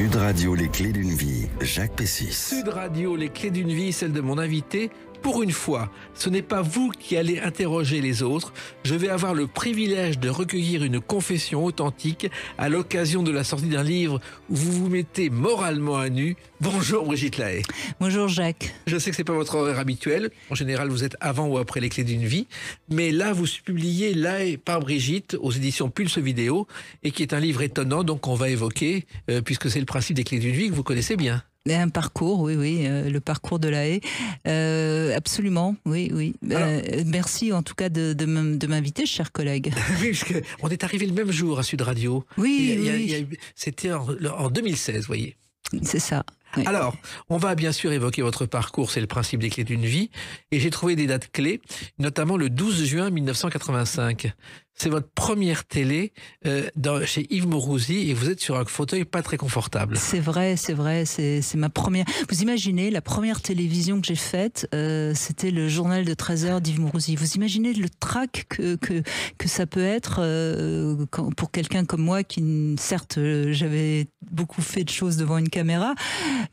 Sud Radio, les clés d'une vie, Jacques Pessis. Sud Radio, les clés d'une vie, celle de mon invité, pour une fois, ce n'est pas vous qui allez interroger les autres, je vais avoir le privilège de recueillir une confession authentique à l'occasion de la sortie d'un livre où vous vous mettez moralement à nu. Bonjour Brigitte Lahaye. Bonjour Jacques. Je sais que c'est pas votre horaire habituel, en général vous êtes avant ou après les clés d'une vie, mais là vous publiez Lahaye par Brigitte aux éditions Pulse Vidéo et qui est un livre étonnant donc on va évoquer euh, puisque c'est le principe des clés d'une vie que vous connaissez bien. Un parcours, oui, oui, euh, le parcours de la haie. Euh, absolument, oui, oui. Euh, merci en tout cas de, m'inviter, cher collègue. on est arrivé le même jour à Sud Radio. Oui, oui. C'était en, 2016, voyez. C'est ça. Alors, on va bien sûr évoquer votre parcours, c'est le principe des clés d'une vie, et j'ai trouvé des dates clés, notamment le 12 juin 1985 c'est votre première télé euh, chez Yves Mourouzi et vous êtes sur un fauteuil pas très confortable. C'est vrai, c'est vrai, c'est ma première. Vous imaginez, la première télévision que j'ai faite, euh, c'était le journal de 13h d'Yves Mourouzi. Vous imaginez le trac que, que, ça peut être euh, pour quelqu'un comme moi qui, certes, j'avais beaucoup fait de choses devant une caméra,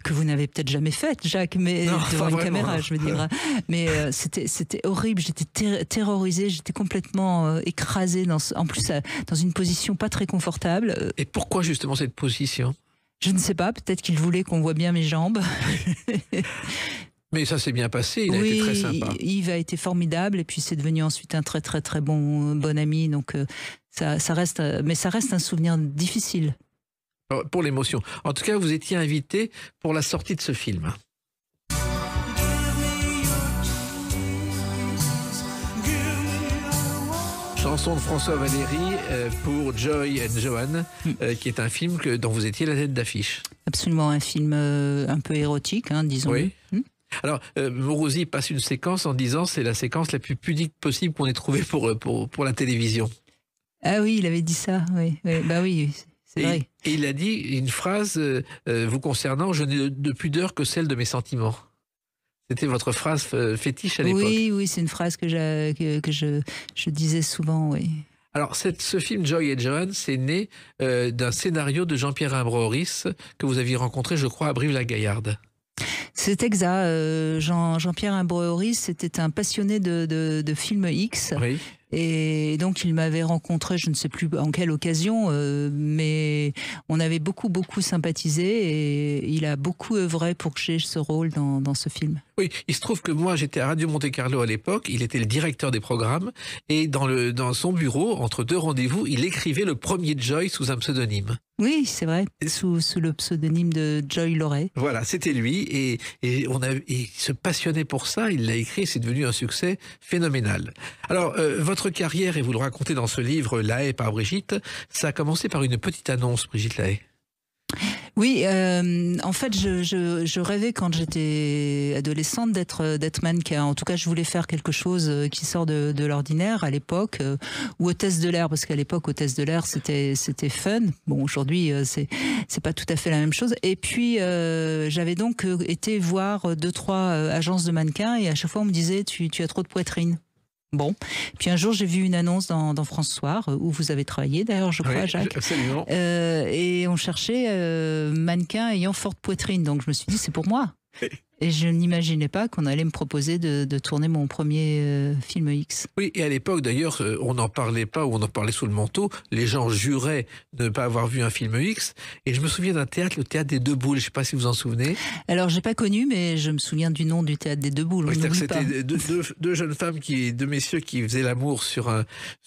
que vous n'avez peut-être jamais faites, Jacques, mais devant une caméra, je veux dire. Hein. Mais c'était horrible, j'étais terrorisé, terrorisée, j'étais complètement écrasée en plus dans une position pas très confortable. Euh, et pourquoi justement cette position Je ne sais pas, peut-être qu'il voulait qu'on voit bien mes jambes. Mais ça s'est bien passé, il a été très sympa. Yves a été formidable et puis c'est devenu ensuite un très très très bon euh, bon ami donc euh, ça, ça reste mais ça reste un souvenir difficile. Pour l'émotion. En tout cas, vous étiez invité pour la sortie de ce film. chanson de François Valéry euh, pour Joy and Joan, euh, hmm. qui est un film que, dont vous étiez la tête d'affiche. Absolument, un film euh, un peu érotique, hein, disons. Oui. Hmm. alors, euh, Morosi passe une séquence en disant c'est la séquence la plus pudique possible qu'on ait trouvé pour, pour, la télévision. Ah oui, il avait dit ça, oui. bah oui, Et il a dit une phrase vous concernant, je n'ai de pudeur que celle de mes sentiments. C'était votre phrase euh, fétiche à l'époque. Oui, oui, c'est une phrase que, je, disais souvent, oui. Alors, ce film Joy et John, c'est né euh, d'un scénario de Jean-Pierre Imbroris que vous aviez rencontré, je crois, à Brive-la-Gaillarde. C'est exact. Euh, Jean, Jean-Pierre Imbroris, était un passionné de, films X. Et donc il m'avait rencontré, je ne sais plus en quelle occasion, mais on avait beaucoup beaucoup sympathisé et il a beaucoup œuvré pour que j'ai ce rôle dans ce film. Oui, il se trouve que moi, j'étais à Radio Monte-Carlo à l'époque, il était le directeur des programmes, et dans, le, dans son bureau, entre deux rendez-vous, il écrivait le premier Joy sous un pseudonyme. Oui, c'est vrai, sous, le pseudonyme de Joy Loray. Voilà, c'était lui, et, on a, il se passionnait pour ça, il l'a écrit, c'est devenu un succès phénoménal. Alors, euh, votre carrière, et vous le racontez dans ce livre, La haie par Brigitte, ça a commencé par une petite annonce, Brigitte La haie. Oui, euh, en fait, je, rêvais quand j'étais adolescente euh, d'être mannequin. En tout cas, je voulais faire quelque chose euh, qui sort de, l'ordinaire à l'époque, ou hôtesse de l'air, parce qu'à l'époque, hôtesse de l'air, c'était c'était fun. Bon, aujourd'hui, c'est pas tout à fait la même chose. Et puis, j'avais donc été voir deux trois agences de mannequins, et à chaque fois, on me disait tu as trop de poitrine. Bon. Puis un jour, j'ai vu une annonce dans, France Soir, euh, où vous avez travaillé d'ailleurs, je crois, Jacques. Euh, et on cherchait euh, mannequin ayant forte poitrine. Donc je me suis dit, c'est pour moi. Et je n'imaginais pas qu'on allait me proposer de, tourner mon premier euh, film X. Oui, et à l'époque d'ailleurs, euh, on n'en parlait pas ou on en parlait sous le manteau. Les gens juraient ne pas avoir vu un film X. Et je me souviens d'un théâtre, le théâtre des Deux Boules. Je ne sais pas si vous en souvenez. Alors, j'ai pas connu, mais je me souviens du nom du théâtre des Deux Boules. c'était deux, deux, jeunes femmes qui, deux messieurs qui faisaient l'amour sur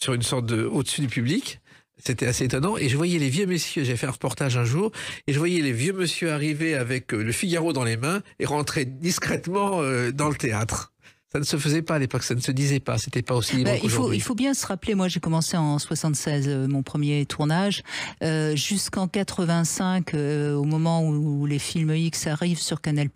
une sorte de au-dessus du public. C'était assez étonnant. Et je voyais les vieux messieurs, j'ai fait un reportage un jour, et je voyais les vieux messieurs arriver avec euh, le Figaro dans les mains et rentrer discrètement euh, dans le théâtre. Ça ne se faisait pas à l'époque, ça ne se disait pas, c'était pas aussi libre bah, il, faut, il faut bien se rappeler, moi j'ai commencé en 76 euh, mon premier tournage, euh, jusqu'en 85, euh, au moment où, où, les films X arrivent sur Canal+,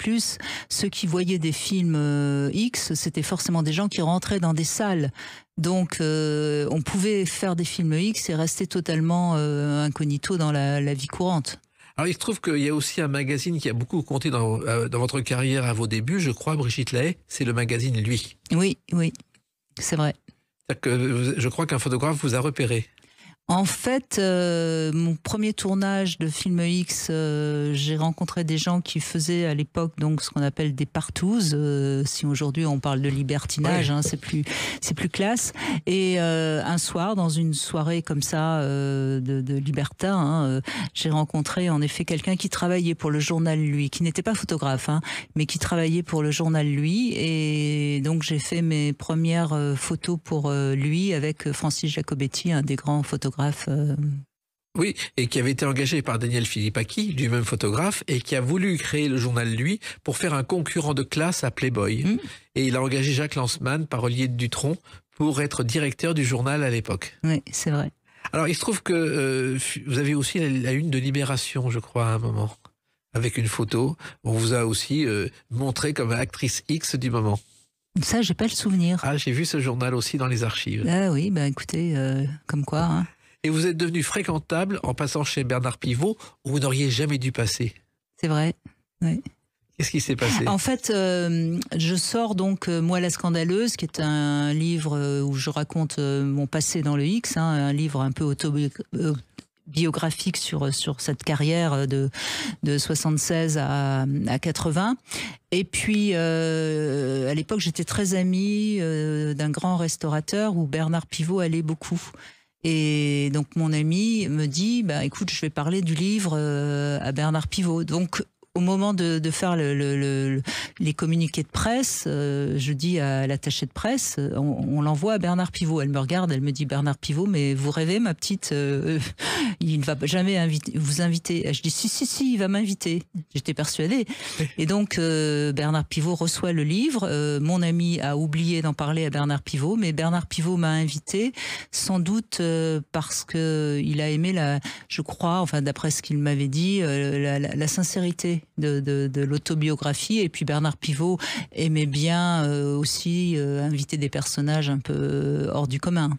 ceux qui voyaient des films euh, X, c'était forcément des gens qui rentraient dans des salles. Donc on pouvait faire des films X et rester totalement incognito dans la, la vie courante. Alors, il se trouve qu'il y a aussi un magazine qui a beaucoup compté euh, dans, votre carrière à vos débuts, je crois, Brigitte Lay, c'est le magazine Lui. Oui, oui, c'est vrai. Que je crois qu'un photographe vous a repéré. En fait, euh, mon premier tournage de film X, euh, j'ai rencontré des gens qui faisaient à l'époque donc ce qu'on appelle des partouzes. Euh, si aujourd'hui on parle de libertinage, hein, c'est plus c'est plus classe. Et un soir, dans une soirée comme ça de, de libertin, hein, j'ai rencontré en effet quelqu'un qui travaillait pour le journal Lui, qui n'était pas photographe, hein, mais qui travaillait pour le journal Lui. Et donc j'ai fait mes premières photos pour lui avec Francis Jacobetti, un des grands photographes euh, oui, et qui avait été engagé par Daniel Philippaki, lui-même photographe, et qui a voulu créer le journal Lui pour faire un concurrent de classe à Playboy. Hmm. Et il a engagé Jacques Lanzmann, parolier de Dutron, pour être directeur du journal à l'époque. Oui, c'est vrai. Alors, il se trouve que euh, vous avez aussi la, une de Libération, je crois, à un moment, avec une photo. On vous a aussi euh, montré comme actrice X du moment. Ça, j'ai pas le souvenir. Ah, j'ai vu ce journal aussi dans les archives. Ah oui, bah écoutez, comme quoi. Hein et vous êtes devenu fréquentable en passant chez Bernard Pivot où vous n'auriez jamais dû passer. C'est vrai. Oui. Qu'est-ce qui s'est passé En fait, euh, je sors donc euh, Moi la Scandaleuse, qui est un livre euh, où je raconte mon passé dans le X, hein, un livre un peu autobiographique sur, sur cette carrière de, de 76 à, à 80. Et puis, à l'époque, j'étais très amie d'un grand restaurateur où Bernard Pivot allait beaucoup. Et donc mon ami me dit, bah écoute, je vais parler du livre euh, à Bernard Pivot. Donc au moment de, de faire le, les communiqués de presse, euh, je dis à l'attachée de presse, euh, on, l'envoie à Bernard Pivot. Elle me regarde, elle me dit Bernard Pivot, mais vous rêvez, ma petite, euh, il ne va jamais inviter, vous inviter. Je dis si, si, si, il va m'inviter. J'étais persuadée. Et donc Bernard Pivot reçoit le livre. mon ami a oublié d'en parler à Bernard Pivot, mais Bernard Pivot m'a invité, sans doute parce que il a aimé la, je crois, enfin d'après ce qu'il m'avait dit, la sincérité de, l'autobiographie. Et puis Bernard Pivot aimait bien euh, aussi euh, inviter des personnages un peu euh, hors du commun.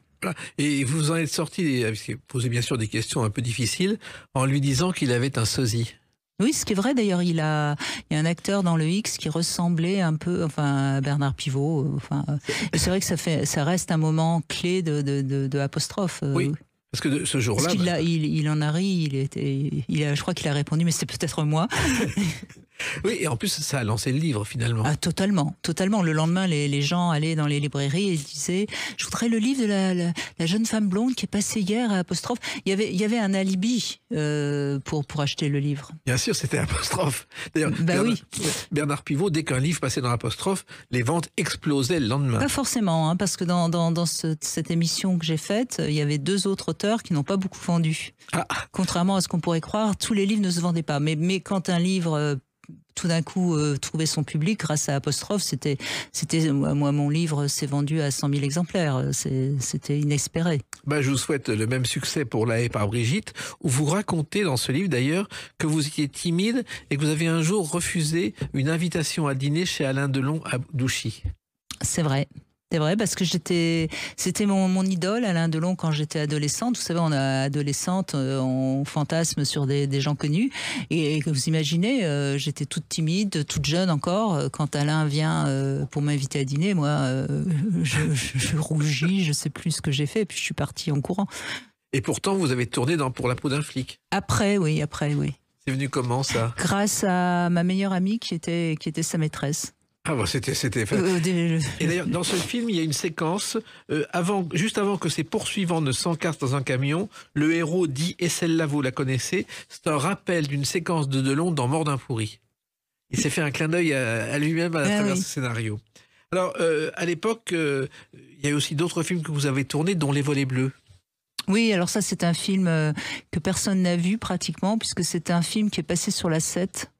Et vous en êtes sorti, posé bien sûr des questions un peu difficiles, en lui disant qu'il avait un sosie. Oui, ce qui est vrai d'ailleurs, il, a... y a un acteur dans le X qui ressemblait un peu, enfin, à Bernard Pivot. Enfin, c'est vrai que ça fait, ça reste un moment clé de, de, apostrophe. Parce que de, ce jour-là. Bah, il, en a ri, il était, il a, je crois qu'il a répondu, mais c'est peut-être moi. Oui, et en plus, ça a lancé le livre finalement. Ah, totalement, totalement. Le lendemain, les, gens allaient dans les librairies et disaient Je voudrais le livre de la, jeune femme blonde qui est passée hier à Apostrophe. Il y avait, il y avait un alibi euh, pour, pour acheter le livre. Bien sûr, c'était Apostrophe. D'ailleurs, bah Bernard, Pivot, dès qu'un livre passait dans Apostrophe, les ventes explosaient le lendemain. Pas forcément, hein, parce que dans, cette émission que j'ai faite, il y avait deux autres auteurs qui n'ont pas beaucoup vendu. Ah. Contrairement à ce qu'on pourrait croire, tous les livres ne se vendaient pas. Mais, mais quand un livre euh, tout d'un coup euh, trouver son public grâce à Apostrophe. C'était, c'était moi, mon livre s'est vendu à 100 000 exemplaires. c'était inespéré. Ben, je vous souhaite le même succès pour La haie par Brigitte, où vous racontez dans ce livre d'ailleurs que vous étiez timide et que vous avez un jour refusé une invitation à dîner chez Alain Delon à Douchy. C'est vrai. C'est vrai, parce que j'étais, c'était mon, idole, Alain Delon, quand j'étais adolescente. Vous savez, on a adolescente, euh, on fantasme sur des, gens connus. Et, vous imaginez, euh, j'étais toute timide, toute jeune encore. Euh, quand Alain vient pour m'inviter à dîner, moi, je, je, je, rougis, je sais plus ce que j'ai fait, et puis je suis partie en courant. Et pourtant, vous avez tourné dans Pour la peau d'un flic. Après, oui, après, oui. C'est venu comment ça Grâce à ma meilleure amie qui était, qui était sa maîtresse. Ah bon, c'était Et d'ailleurs, dans ce film, il y a une séquence euh, avant, juste avant que ses poursuivants ne s'encartent dans un camion, le héros dit et celle-là vous la connaissez. C'est un rappel d'une séquence de Delon dans Mort d'un pourri. Il s'est fait un clin d'œil à, lui-même à ah travers ce scénario. Alors, euh, à l'époque, euh, il y a aussi d'autres films que vous avez tournés, dont Les Volets Bleus. Oui, alors ça, c'est un film que personne n'a vu pratiquement, puisque c'est un film qui est passé sur la 7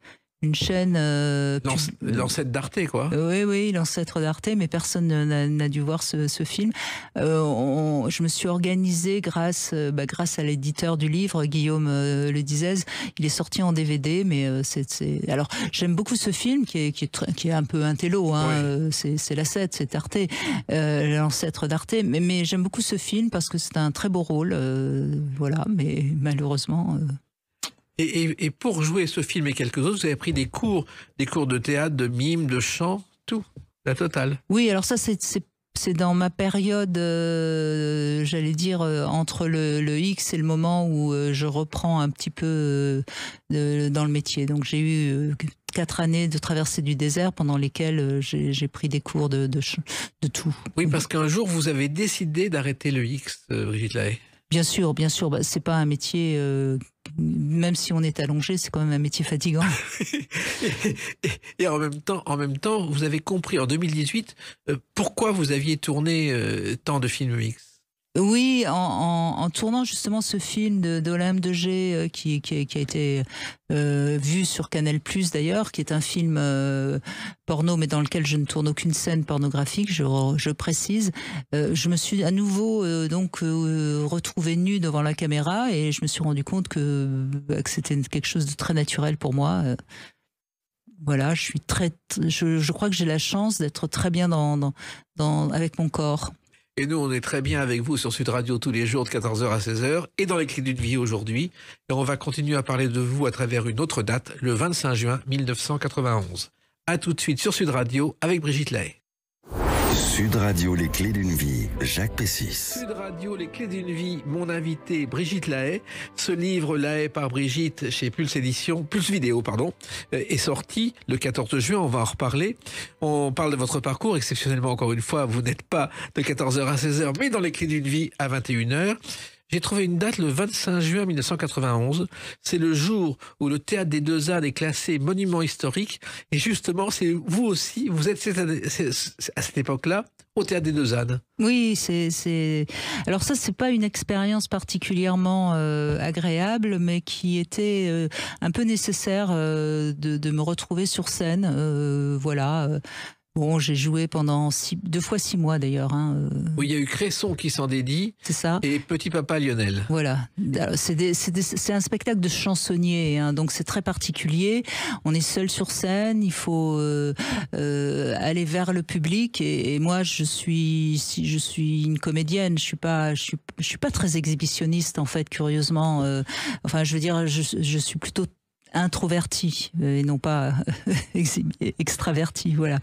une chaîne. Euh, euh, l'ancêtre d'Arte, quoi. Oui, oui, l'ancêtre d'Arte, mais personne n'a dû voir ce, film. Euh, je me suis organisée grâce, euh, bah, grâce à l'éditeur du livre, Guillaume Le Dizez. Il est sorti en DVD, mais c'est. Alors, j'aime beaucoup ce film qui est, qui est, qui est un peu un télo. Hein, C'est l'asset, c'est Arte, l'ancêtre d'Arte. Mais, mais j'aime beaucoup ce film parce que c'est un très beau rôle. voilà, mais malheureusement. Et, pour jouer ce film et quelques autres, vous avez pris des cours, des cours de théâtre, de mime, de chant, tout, la totale. Oui, alors ça, c'est dans ma période, euh, j'allais dire, euh, entre le, X et le moment où euh, je reprends un petit peu dans le métier. Donc j'ai eu quatre années de traversée du désert pendant lesquelles j'ai pris des cours de, de, de, tout. Oui, parce qu'un jour, vous avez décidé d'arrêter le X, Brigitte Bien sûr, bien sûr, bah, c'est pas un métier. Euh, même si on est allongé, c'est quand même un métier fatigant. et, en même temps, en même temps, vous avez compris en 2018 euh, pourquoi vous aviez tourné euh, tant de films mixtes. Oui, en, tournant justement ce film de de, de G euh, qui, a été euh, vu sur Canal Plus d'ailleurs, qui est un film euh, porno mais dans lequel je ne tourne aucune scène pornographique, je, précise. je me suis à nouveau donc retrouvée nue devant la caméra et je me suis rendu compte que, c'était quelque chose de très naturel pour moi. voilà, je suis très, je, crois que j'ai la chance d'être très bien avec mon corps. Et nous, on est très bien avec vous sur Sud Radio tous les jours de 14h à 16h et dans les clés d'une vie aujourd'hui. Et on va continuer à parler de vous à travers une autre date, le 25 juin 1991. A tout de suite sur Sud Radio avec Brigitte Lay. Sud Radio, les clés d'une vie, Jacques Pessis. Sud Radio, les clés d'une vie, mon invité Brigitte Lahaye. Ce livre Lahaye par Brigitte chez Pulse Édition, Pulse Vidéo, pardon, euh, est sorti le 14 juin, on va en reparler. On parle de votre parcours, exceptionnellement encore une fois, vous n'êtes pas de 14h à 16h, mais dans les clés d'une vie à 21h. J'ai trouvé une date le 25 juin 1991. C'est le jour où le théâtre des Deux Ânes est classé monument historique. Et justement, c'est vous aussi, vous êtes à cette époque-là au théâtre des Deux Ânes. Oui, c'est alors ça c'est pas une expérience particulièrement euh, agréable, mais qui était euh, un peu nécessaire euh, de, de, me retrouver sur scène, voilà, Bon, j'ai joué pendant deux fois six mois d'ailleurs. Hein. Euh. Oui, il y a eu Cresson qui s'en dédie. C'est ça. Et Petit Papa Lionel. Voilà. C'est un spectacle de chansonnier, hein, donc c'est très particulier. On est seul sur scène, il faut euh, euh aller vers le public. Et, moi, je suis, si je suis une comédienne, je suis pas, je suis, je suis pas très exhibitionniste en fait, curieusement. Euh, enfin, je veux dire, je, je suis plutôt introverti euh, et non pas euh, extraverti. Voilà.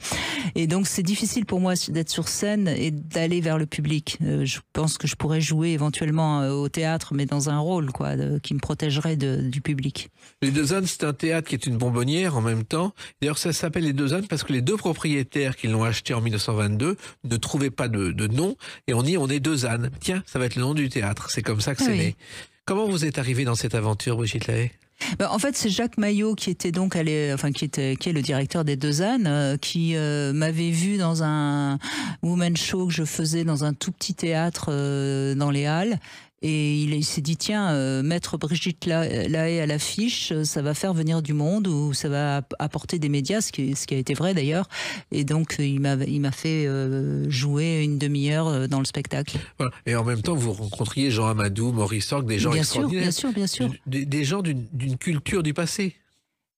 Et donc c'est difficile pour moi d'être sur scène et d'aller vers le public. Euh, je pense que je pourrais jouer éventuellement au théâtre, mais dans un rôle quoi, qui me protégerait du public. Les Deux Ânes, c'est un théâtre qui est une bonbonnière en même temps. D'ailleurs, ça s'appelle Les Deux Ânes parce que les deux propriétaires qui l'ont acheté en 1922 ne trouvaient pas de, nom et on dit on est Deux Ânes. Tiens, ça va être le nom du théâtre. C'est comme ça que c'est ah né. Comment vous êtes arrivé dans cette aventure, Brigitte bah, en fait, c'est Jacques Maillot qui était donc allé, enfin qui qui est le directeur des Deux Ânes, euh, qui euh, m'avait vu dans un woman show que je faisais dans un tout petit théâtre euh, dans les Halles et il, s'est dit tiens, euh, mettre Brigitte Lahaye à l'affiche, euh, ça va faire venir du monde ou ça va apporter des médias, ce qui, ce qui a été vrai d'ailleurs. Et donc, euh, il m'a fait jouer une demi-heure dans le spectacle. Et en même temps, vous rencontriez Jean Amadou, Maurice Sorg, des gens bien extraordinaires. Bien sûr, bien sûr, bien sûr. Des, gens d'une culture du passé.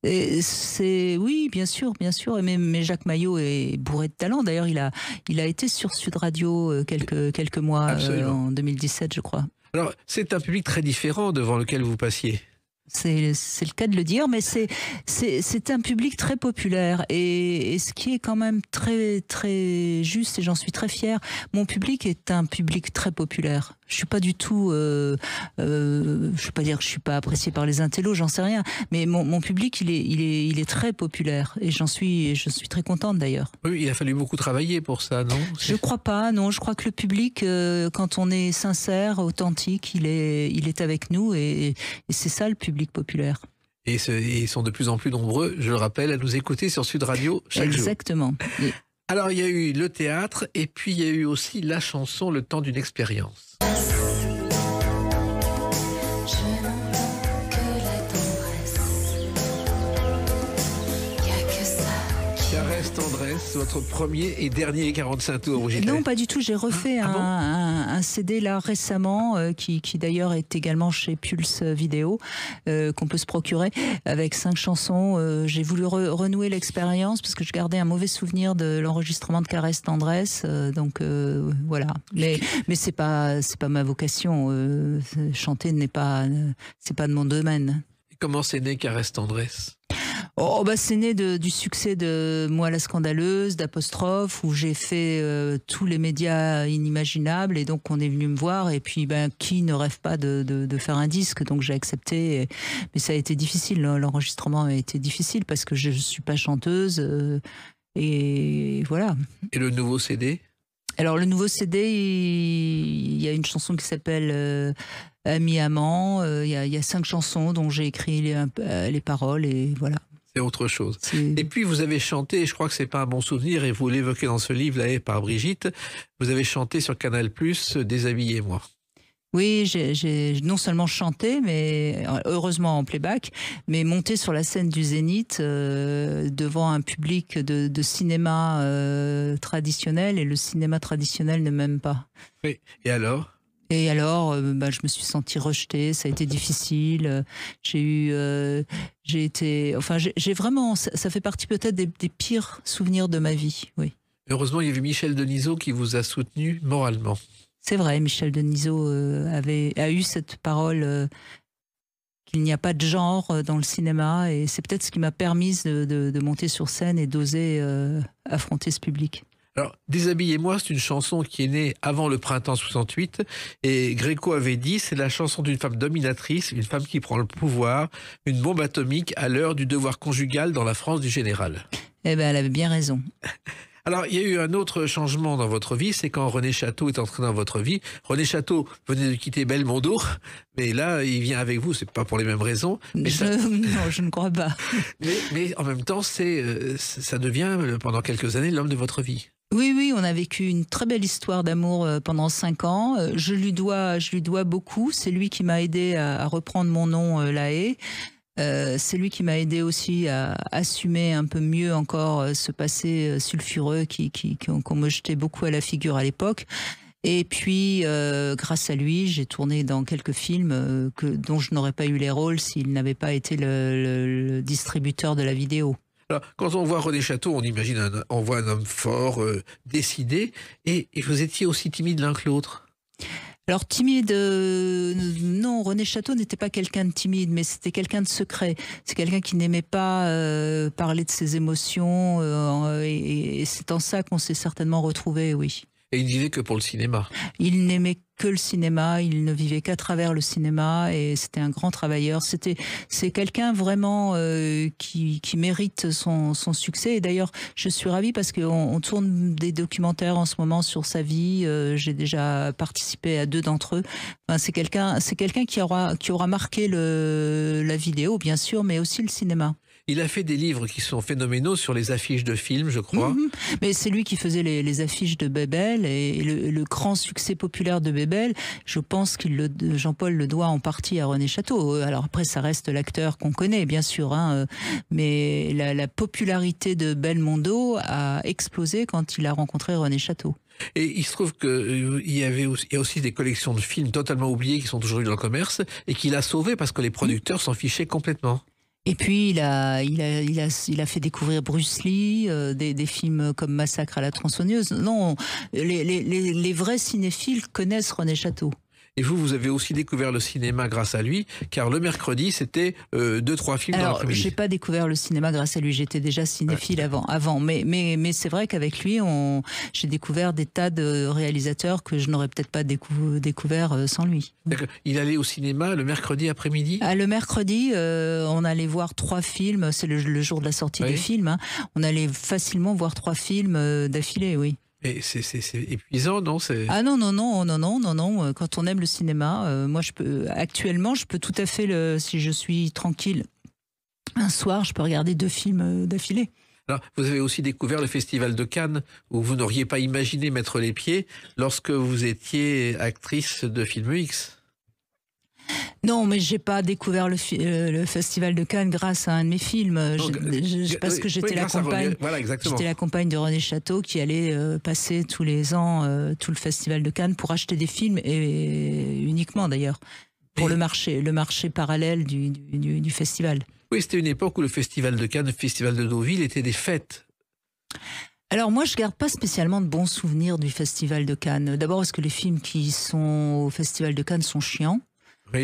C'est oui, bien sûr, bien sûr. Mais, mais Jacques Maillot est bourré de talent. D'ailleurs, il a, il a été sur Sud Radio quelques, quelques mois en 2017, je crois. Alors, c'est un public très différent devant lequel vous passiez c'est, le cas de le dire, mais c'est, un public très populaire et, ce qui est quand même très, très juste et j'en suis très fière, mon public est un public très populaire. Je suis pas du tout, euh, euh, je ne pas dire que je suis pas appréciée par les intellos, j'en sais rien, mais mon, public il est, il est, très populaire et j'en suis, je suis très contente d'ailleurs. Oui, il a fallu beaucoup travailler pour ça, non Je crois pas, non. Je crois que le public, euh, quand on est sincère, authentique, il est, il est avec nous et c'est ça le public populaire. Et, ils sont de plus en plus nombreux, je le rappelle, à nous écouter sur Sud Radio chaque jour. Exactement. Alors il y a eu le théâtre et puis il y a eu aussi la chanson Le temps d'une expérience. votre premier et dernier 45 tours. Non, pas du tout. J'ai refait ah, ah un, CD là récemment, euh, qui, d'ailleurs est également chez Pulse Vidéo, euh, qu'on peut se procurer, avec cinq chansons. Euh, j'ai voulu renouer l'expérience parce que je gardais un mauvais souvenir de l'enregistrement de Caresse Tendresse. donc voilà. Mais, mais c'est pas, pas ma vocation. chanter n'est pas, c'est pas de mon domaine. Comment c'est né Caresse Tendresse Oh bah c'est né de, du succès de Moi la scandaleuse, d'apostrophe où j'ai fait euh, tous les médias inimaginables et donc on est venu me voir et puis ben qui ne rêve pas de, de, faire un disque donc j'ai accepté mais ça a été difficile l'enregistrement a été difficile parce que je suis pas chanteuse euh, et voilà. Et le nouveau CD alors le nouveau CD, il y a une chanson qui s'appelle euh, ami euh, amant Il y, a cinq chansons dont j'ai écrit les, euh, paroles et voilà c'est autre chose. Et puis vous avez chanté, je crois que c'est pas un bon souvenir, et vous l'évoquez dans ce livre là par Brigitte, vous avez chanté sur Canal Déshabillez-moi. Oui, j'ai non seulement chanté, mais heureusement en playback, mais monté sur la scène du Zénith euh, devant un public de, cinéma traditionnel, et le cinéma traditionnel ne m'aime pas. Oui, et alors et alors, euh, bah, je me suis sentie rejetée, ça a été difficile. J'ai eu, euh, j'ai été, enfin, j'ai vraiment, ça, fait partie peut-être des, pires souvenirs de ma vie, oui. Heureusement, il y avait Michel Denisot qui vous a soutenu moralement. C'est vrai, Michel Denisot euh, avait, a eu cette parole qu'il n'y a pas de genre dans le cinéma, et c'est peut-être ce qui m'a permise de, monter sur scène et d'oser affronter ce public. Alors, Déshabillez-moi, c'est une chanson qui est née avant le printemps 68. Et Gréco avait dit c'est la chanson d'une femme dominatrice, une femme qui prend le pouvoir, une bombe atomique à l'heure du devoir conjugal dans la France du général. Eh bien, elle avait bien raison. Alors, il y a eu un autre changement dans votre vie, c'est quand René Château est entré dans votre vie. René Château venait de quitter Belmondo, mais là, il vient avec vous, c'est pas pour les mêmes raisons. Mais Non, je ne crois pas. Mais, mais en même temps, c'est, euh, ça devient euh, pendant quelques années l'homme de votre vie. Oui, oui, on a vécu une très belle histoire d'amour euh, pendant cinq ans. Euh, je lui dois, je lui dois beaucoup. C'est lui qui m'a aidé à, reprendre mon nom, euh, La Haye. c'est lui qui m'a aidé aussi à assumer un peu mieux encore ce passé sulfureux qui, qui, qu'on me jetait beaucoup à la figure à l'époque. Et puis, grâce à lui, j'ai tourné dans quelques films que, dont je n'aurais pas eu les rôles s'il n'avait pas été le distributeur de la vidéo. Alors, quand on voit René Château, on imagine, on voit un homme fort, euh, décidé, et, vous étiez aussi timide l'un que l'autre alors timide, euh, non, René Château n'était pas quelqu'un de timide, mais c'était quelqu'un de secret. C'est quelqu'un qui n'aimait pas euh, parler de ses émotions, et, c'est en ça qu'on s'est certainement retrouvé, oui. Et il vivait que pour le cinéma. Il n'aimait que le cinéma, il ne vivait qu'à travers le cinéma et c'était un grand travailleur. C'était c'est quelqu'un vraiment euh, qui, mérite son, succès. Et d'ailleurs, je suis ravie parce qu'on on tourne des documentaires en ce moment sur sa vie. Euh, j'ai déjà participé à deux d'entre eux. c'est quelqu'un c'est quelqu'un qui aura qui aura marqué la vidéo bien sûr, mais aussi le cinéma. Il a fait des livres qui sont phénoménaux sur les affiches de films, je crois. Mhm. mais c'est lui qui faisait les, affiches de Bébel et, le, grand succès populaire de Bébel, je pense qu'il Jean-Paul le doit en partie à René Château. Euh, alors après, ça reste l'acteur qu'on connaît, bien sûr, hein, euh, mais la, popularité de Belmondo a explosé quand il a rencontré René Château. Et il se trouve qu'il euh, y avait aussi, a aussi des collections de films totalement oubliés qui sont aujourd'hui dans le commerce et qu'il a sauvé parce que les producteurs s'en fichaient complètement. Et puis il a, il a, il a, il a fait découvrir Bruce Lee, euh, des, des, films comme Massacre à la tronçonneuse. Non, les, les, les, vrais cinéphiles connaissent René Château. Et vous, vous avez aussi découvert le cinéma grâce à lui, car le mercredi, c'était euh, deux, trois films Alors, je n'ai pas découvert le cinéma grâce à lui. J'étais déjà cinéphile avant, avant. Mais, mais, mais c'est vrai qu'avec lui, on... j'ai découvert des tas de réalisateurs que je n'aurais peut-être pas découvert euh, sans lui. Il allait au cinéma le mercredi après-midi ah, Le mercredi, euh, on allait voir trois films. C'est le, jour de la sortie des films. Hein. On allait facilement voir trois films d'affilée, oui. Et c'est épuisant, non Ah non, non, non, non, non, non, non. Euh, quand on aime le cinéma, euh, moi, je peux, euh, actuellement, je peux tout à fait, le, si je suis tranquille, un soir, je peux regarder deux films d'affilée. Alors, vous avez aussi découvert le Festival de Cannes, où vous n'auriez pas imaginé mettre les pieds lorsque vous étiez actrice de film X. Non, mais j'ai pas découvert euh, le, festival de Cannes grâce à un de mes films. Euh, parce que j'étais la compagne, de René Château qui allait euh, passer tous les ans tout le festival de Cannes pour acheter des films et, uniquement d'ailleurs pour le marché, le marché parallèle du, festival. Oui, c'était une époque où le festival de Cannes, le festival de Deauville était des fêtes. Alors moi, je garde pas spécialement de bons souvenirs du festival de Cannes. D'abord est-ce que les films qui sont au festival de Cannes sont chiants.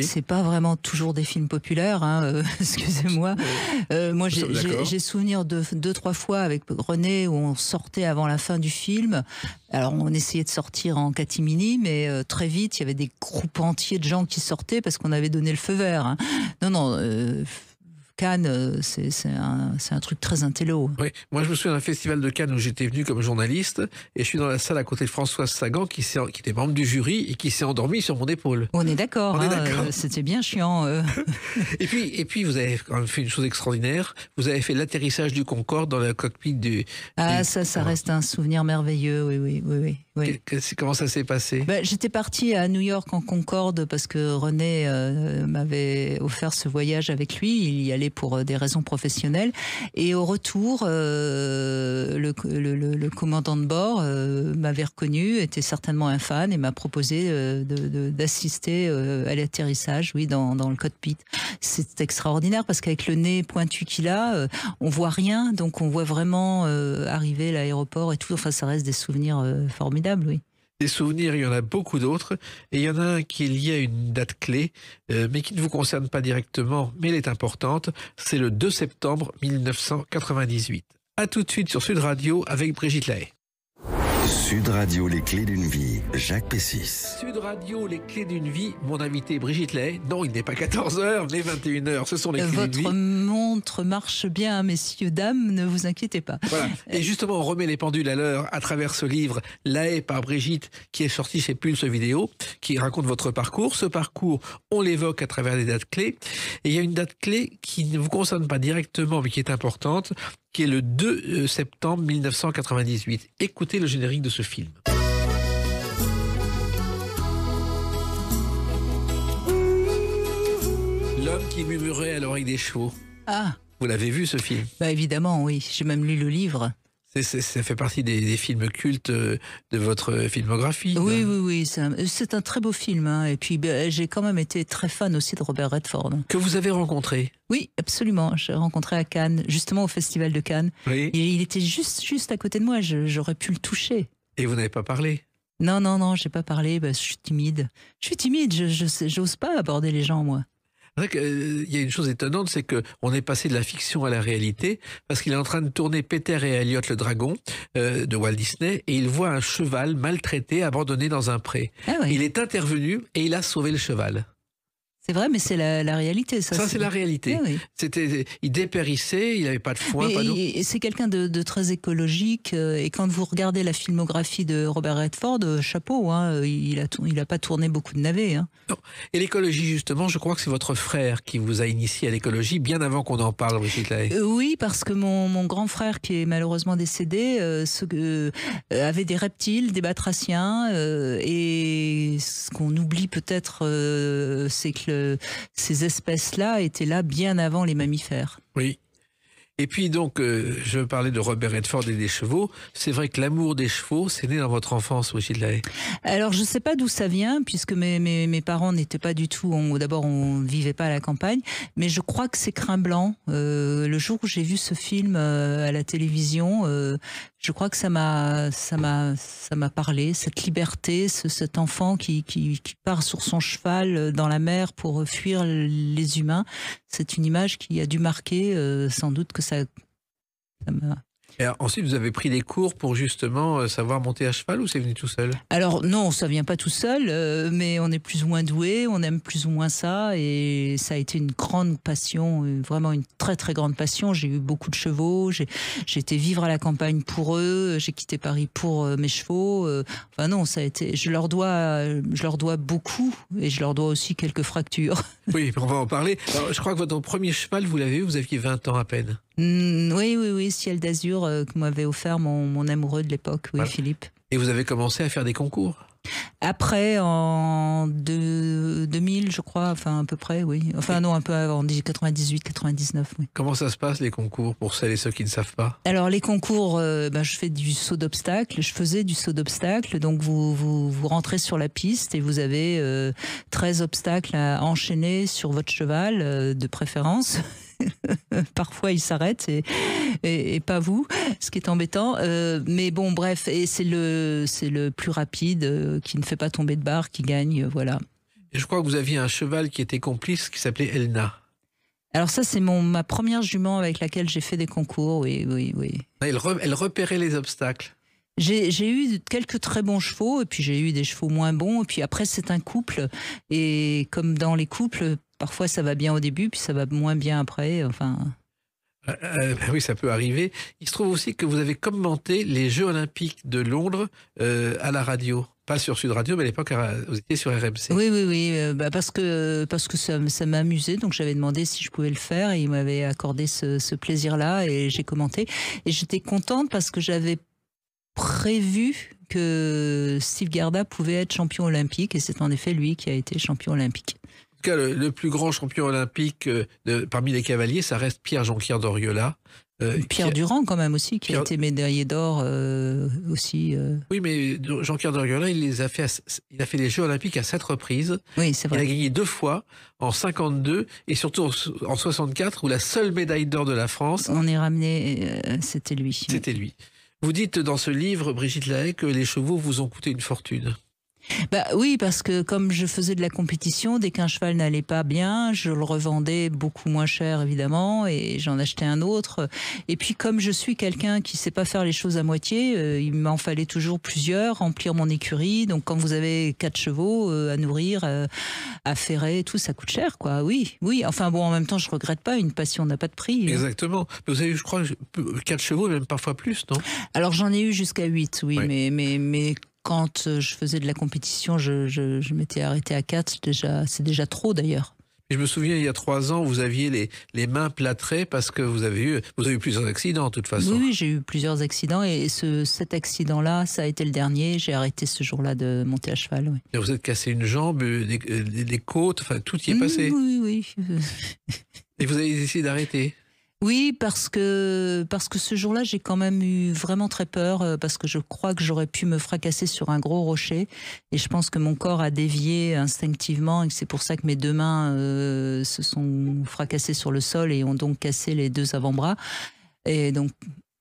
C'est pas vraiment toujours des films populaires, hein, euh, excusez-moi. Euh, moi, j'ai souvenir de deux, trois fois avec René où on sortait avant la fin du film. Alors, on essayait de sortir en catimini, mais euh, très vite, il y avait des groupes entiers de gens qui sortaient parce qu'on avait donné le feu vert. Hein. Non, non Cannes, euh, c'est un, truc très intello. Oui, moi je me souviens d'un festival de Cannes où j'étais venu comme journaliste et je suis dans la salle à côté de Françoise Sagan qui, qui était membre du jury et qui s'est endormi sur mon épaule. On est d'accord, hein, euh, c'était bien chiant. Euh. et, puis, et puis vous avez quand même fait une chose extraordinaire, vous avez fait l'atterrissage du Concorde dans le cockpit du... Ah ça, ça reste un souvenir merveilleux, oui, oui. oui. Comment ça s'est passé ben, J'étais partie à New York en Concorde parce que René euh, m'avait offert ce voyage avec lui. Il y allait pour euh, des raisons professionnelles. Et au retour, euh, le, commandant de bord m'avait reconnu, était certainement un fan et m'a proposé d'assister à l'atterrissage, oui, dans, dans, le cockpit. C'est extraordinaire parce qu'avec le nez pointu qu'il a, on voit rien, donc on voit vraiment arriver l'aéroport et tout. Enfin, ça reste des souvenirs formidables. Des souvenirs, il y en a beaucoup d'autres, et il y en a un qui est lié à une date clé, euh, mais qui ne vous concerne pas directement, mais elle est importante, c'est le 2 septembre 1998. A tout de suite sur Sud Radio avec Brigitte Lahaye. Sud Radio, les clés d'une vie, Jacques Pessis. Sud Radio, les clés d'une vie, mon invité Brigitte Lay. Non, il n'est pas 14h, mais 21h, ce sont les clés d'une vie. Votre montre marche bien, messieurs, dames, ne vous inquiétez pas. Euh, et justement, on remet les pendules à l'heure à travers ce livre, Lay par Brigitte, qui est sorti chez Pulse Vidéo, qui raconte votre parcours. Ce parcours, on l'évoque à travers des dates clés. Et il y a une date clé qui ne vous concerne pas directement, mais qui est importante qui est le 2 euh, septembre 1998. Écoutez le générique de ce film. L'homme qui murmurait à l'oreille des chevaux. Ah Vous l'avez vu ce film Bah évidemment, oui. J'ai même lu le livre ça fait partie des, films cultes euh, de votre filmographie. Oui, hein. oui, oui. C'est un, très beau film. Hein. Et puis, ben, j'ai quand même été très fan aussi de Robert Redford. Que vous avez rencontré Oui, absolument. l'ai rencontré à Cannes, justement au Festival de Cannes. Et il était juste, juste à côté de moi. J'aurais pu le toucher. Et vous n'avez pas parlé Non, non, non, j'ai pas parlé. Ben, je suis timide. Je suis timide. Je n'ose pas aborder les gens, moi. Euh, il y a une chose étonnante, c'est qu'on est passé de la fiction à la réalité, parce qu'il est en train de tourner Peter et Elliot le dragon euh, de Walt Disney, et il voit un cheval maltraité abandonné dans un pré. Ah il est intervenu et il a sauvé le cheval. C'est vrai, mais c'est la, réalité. Ça, c'est la réalité. C'était, il dépérissait, il n'avait pas de foin. et, c'est quelqu'un de, très écologique. Euh, et quand vous regardez la filmographie de Robert Redford, euh, chapeau, hein, il n'a il a pas tourné beaucoup de navets. Hein. Et l'écologie, justement, je crois que c'est votre frère qui vous a initié à l'écologie bien avant qu'on en parle, Brigitte euh, oui, parce que mon, grand frère, qui est malheureusement décédé, avait des reptiles, des batraciens. et ce qu'on oublie peut-être, c'est que euh, ces espèces-là étaient là bien avant les mammifères. Oui, et puis donc, euh, je parlais de Robert Redford et des chevaux. C'est vrai que l'amour des chevaux, c'est né dans votre enfance, Brigitte Lahaye Alors, je ne sais pas d'où ça vient, puisque mes, parents n'étaient pas du tout... D'abord, on ne vivait pas à la campagne, mais je crois que c'est Crin Blanc. Euh, le jour où j'ai vu ce film euh, à la télévision, je crois que ça m'a ça m'a parlé cette liberté cet enfant qui, part sur son cheval dans la mer pour fuir les humains c'est une image qui a dû marquer sans doute que ensuite, vous avez pris des cours pour justement euh, savoir monter à cheval ou c'est venu tout seul Alors non, ça vient pas tout seul, euh, mais on est plus ou moins doué, on aime plus ou moins ça, et ça a été une grande passion, euh, vraiment une très très grande passion. J'ai eu beaucoup de chevaux, j'ai été vivre à la campagne pour eux, j'ai quitté Paris pour mes chevaux. enfin non, ça a été, je leur dois, je leur dois beaucoup, et je leur dois aussi quelques fractures. Oui, on va en parler. je crois que votre premier cheval, vous l'avez eu, vous aviez 20 ans à peine. Mm, oui, oui, oui, Ciel d'Azur euh, que m'avait offert mon, amoureux de l'époque, oui, Philippe. Et vous avez commencé à faire des concours après, en 2000, je crois, enfin à peu près, oui. Enfin non, un peu avant, 98, 99, oui. Comment ça se passe les concours pour celles et ceux qui ne savent pas Alors les concours, euh, ben, je fais du saut d'obstacle, je faisais du saut d'obstacle, donc vous, vous, rentrez sur la piste et vous avez 13 euh, obstacles à enchaîner sur votre cheval, de préférence. parfois il s'arrête et, pas vous, ce qui est embêtant. Euh, mais bon, bref, et c'est le c'est le plus rapide euh, qui ne fait pas tomber de barre qui gagne, euh, voilà. je crois que vous aviez un cheval qui était complice qui s'appelait Elna. Alors ça, c'est mon ma première jument avec laquelle j'ai fait des concours. Oui, oui, oui. Ah, elle, elle repérait les obstacles. J'ai eu quelques très bons chevaux, et puis j'ai eu des chevaux moins bons, et puis après c'est un couple, et comme dans les couples, parfois ça va bien au début, puis ça va moins bien après. Enfin. Euh, euh, ben oui, ça peut arriver. Il se trouve aussi que vous avez commenté les Jeux Olympiques de Londres euh, à la radio. Pas sur Sud Radio, mais à l'époque, vous étiez sur RMC. Oui, oui, oui. Bah, parce que, parce que ça, ça m'amusait. Donc, j'avais demandé si je pouvais le faire. Et il m'avait accordé ce, ce plaisir-là. Et j'ai commenté. Et j'étais contente parce que j'avais prévu que Steve Garda pouvait être champion olympique. Et c'est en effet lui qui a été champion olympique cas, le, plus grand champion olympique euh, de, parmi les cavaliers, ça reste Pierre-Jean-Pierre Doriola. Euh, Pierre Durand, quand même, aussi, qui a été médaillé d'or euh, aussi. Oui, mais Jean-Pierre Doriola, il, les a fait il a fait les Jeux Olympiques à sept reprises. Oui, c'est vrai. Il a gagné deux fois, en 52 et surtout en, 64, où la seule médaille d'or de la France. On est ramené, c'était lui. C'était lui. Vous dites dans ce livre, Brigitte Lahaye, que les chevaux vous ont coûté une fortune. Bah oui, parce que comme je faisais de la compétition, dès qu'un cheval n'allait pas bien, je le revendais beaucoup moins cher évidemment et j'en achetais un autre. Et puis comme je suis quelqu'un qui sait pas faire les choses à moitié, euh, il m'en fallait toujours plusieurs, remplir mon écurie. Donc quand vous avez quatre chevaux euh, à nourrir, euh, à ferrer, tout ça coûte cher, quoi. Oui, oui. Enfin bon, en même temps, je regrette pas. Une passion n'a pas de prix. Hein. Exactement. vous avez, eu, je crois, quatre chevaux, même parfois plus, non Alors j'en ai eu jusqu'à 8, oui, mais mais mais quand euh, je faisais de la compétition, je, m'étais arrêté à 4, c'est déjà, trop d'ailleurs. Je me souviens, il y a trois ans, vous aviez les, mains plâtrées parce que vous avez, eu, vous avez eu plusieurs accidents, de toute façon. Oui, j'ai eu plusieurs accidents et ce, cet accident-là, ça a été le dernier. J'ai arrêté ce jour-là de monter à cheval. vous êtes cassé une jambe, les, côtes, enfin, tout y est passé. Oui, oui, oui. et vous avez essayé d'arrêter oui, parce que, parce que ce jour-là, j'ai quand même eu vraiment très peur, euh, parce que je crois que j'aurais pu me fracasser sur un gros rocher. Et je pense que mon corps a dévié instinctivement, et c'est pour ça que mes deux mains euh, se sont fracassées sur le sol et ont donc cassé les deux avant-bras. Et donc,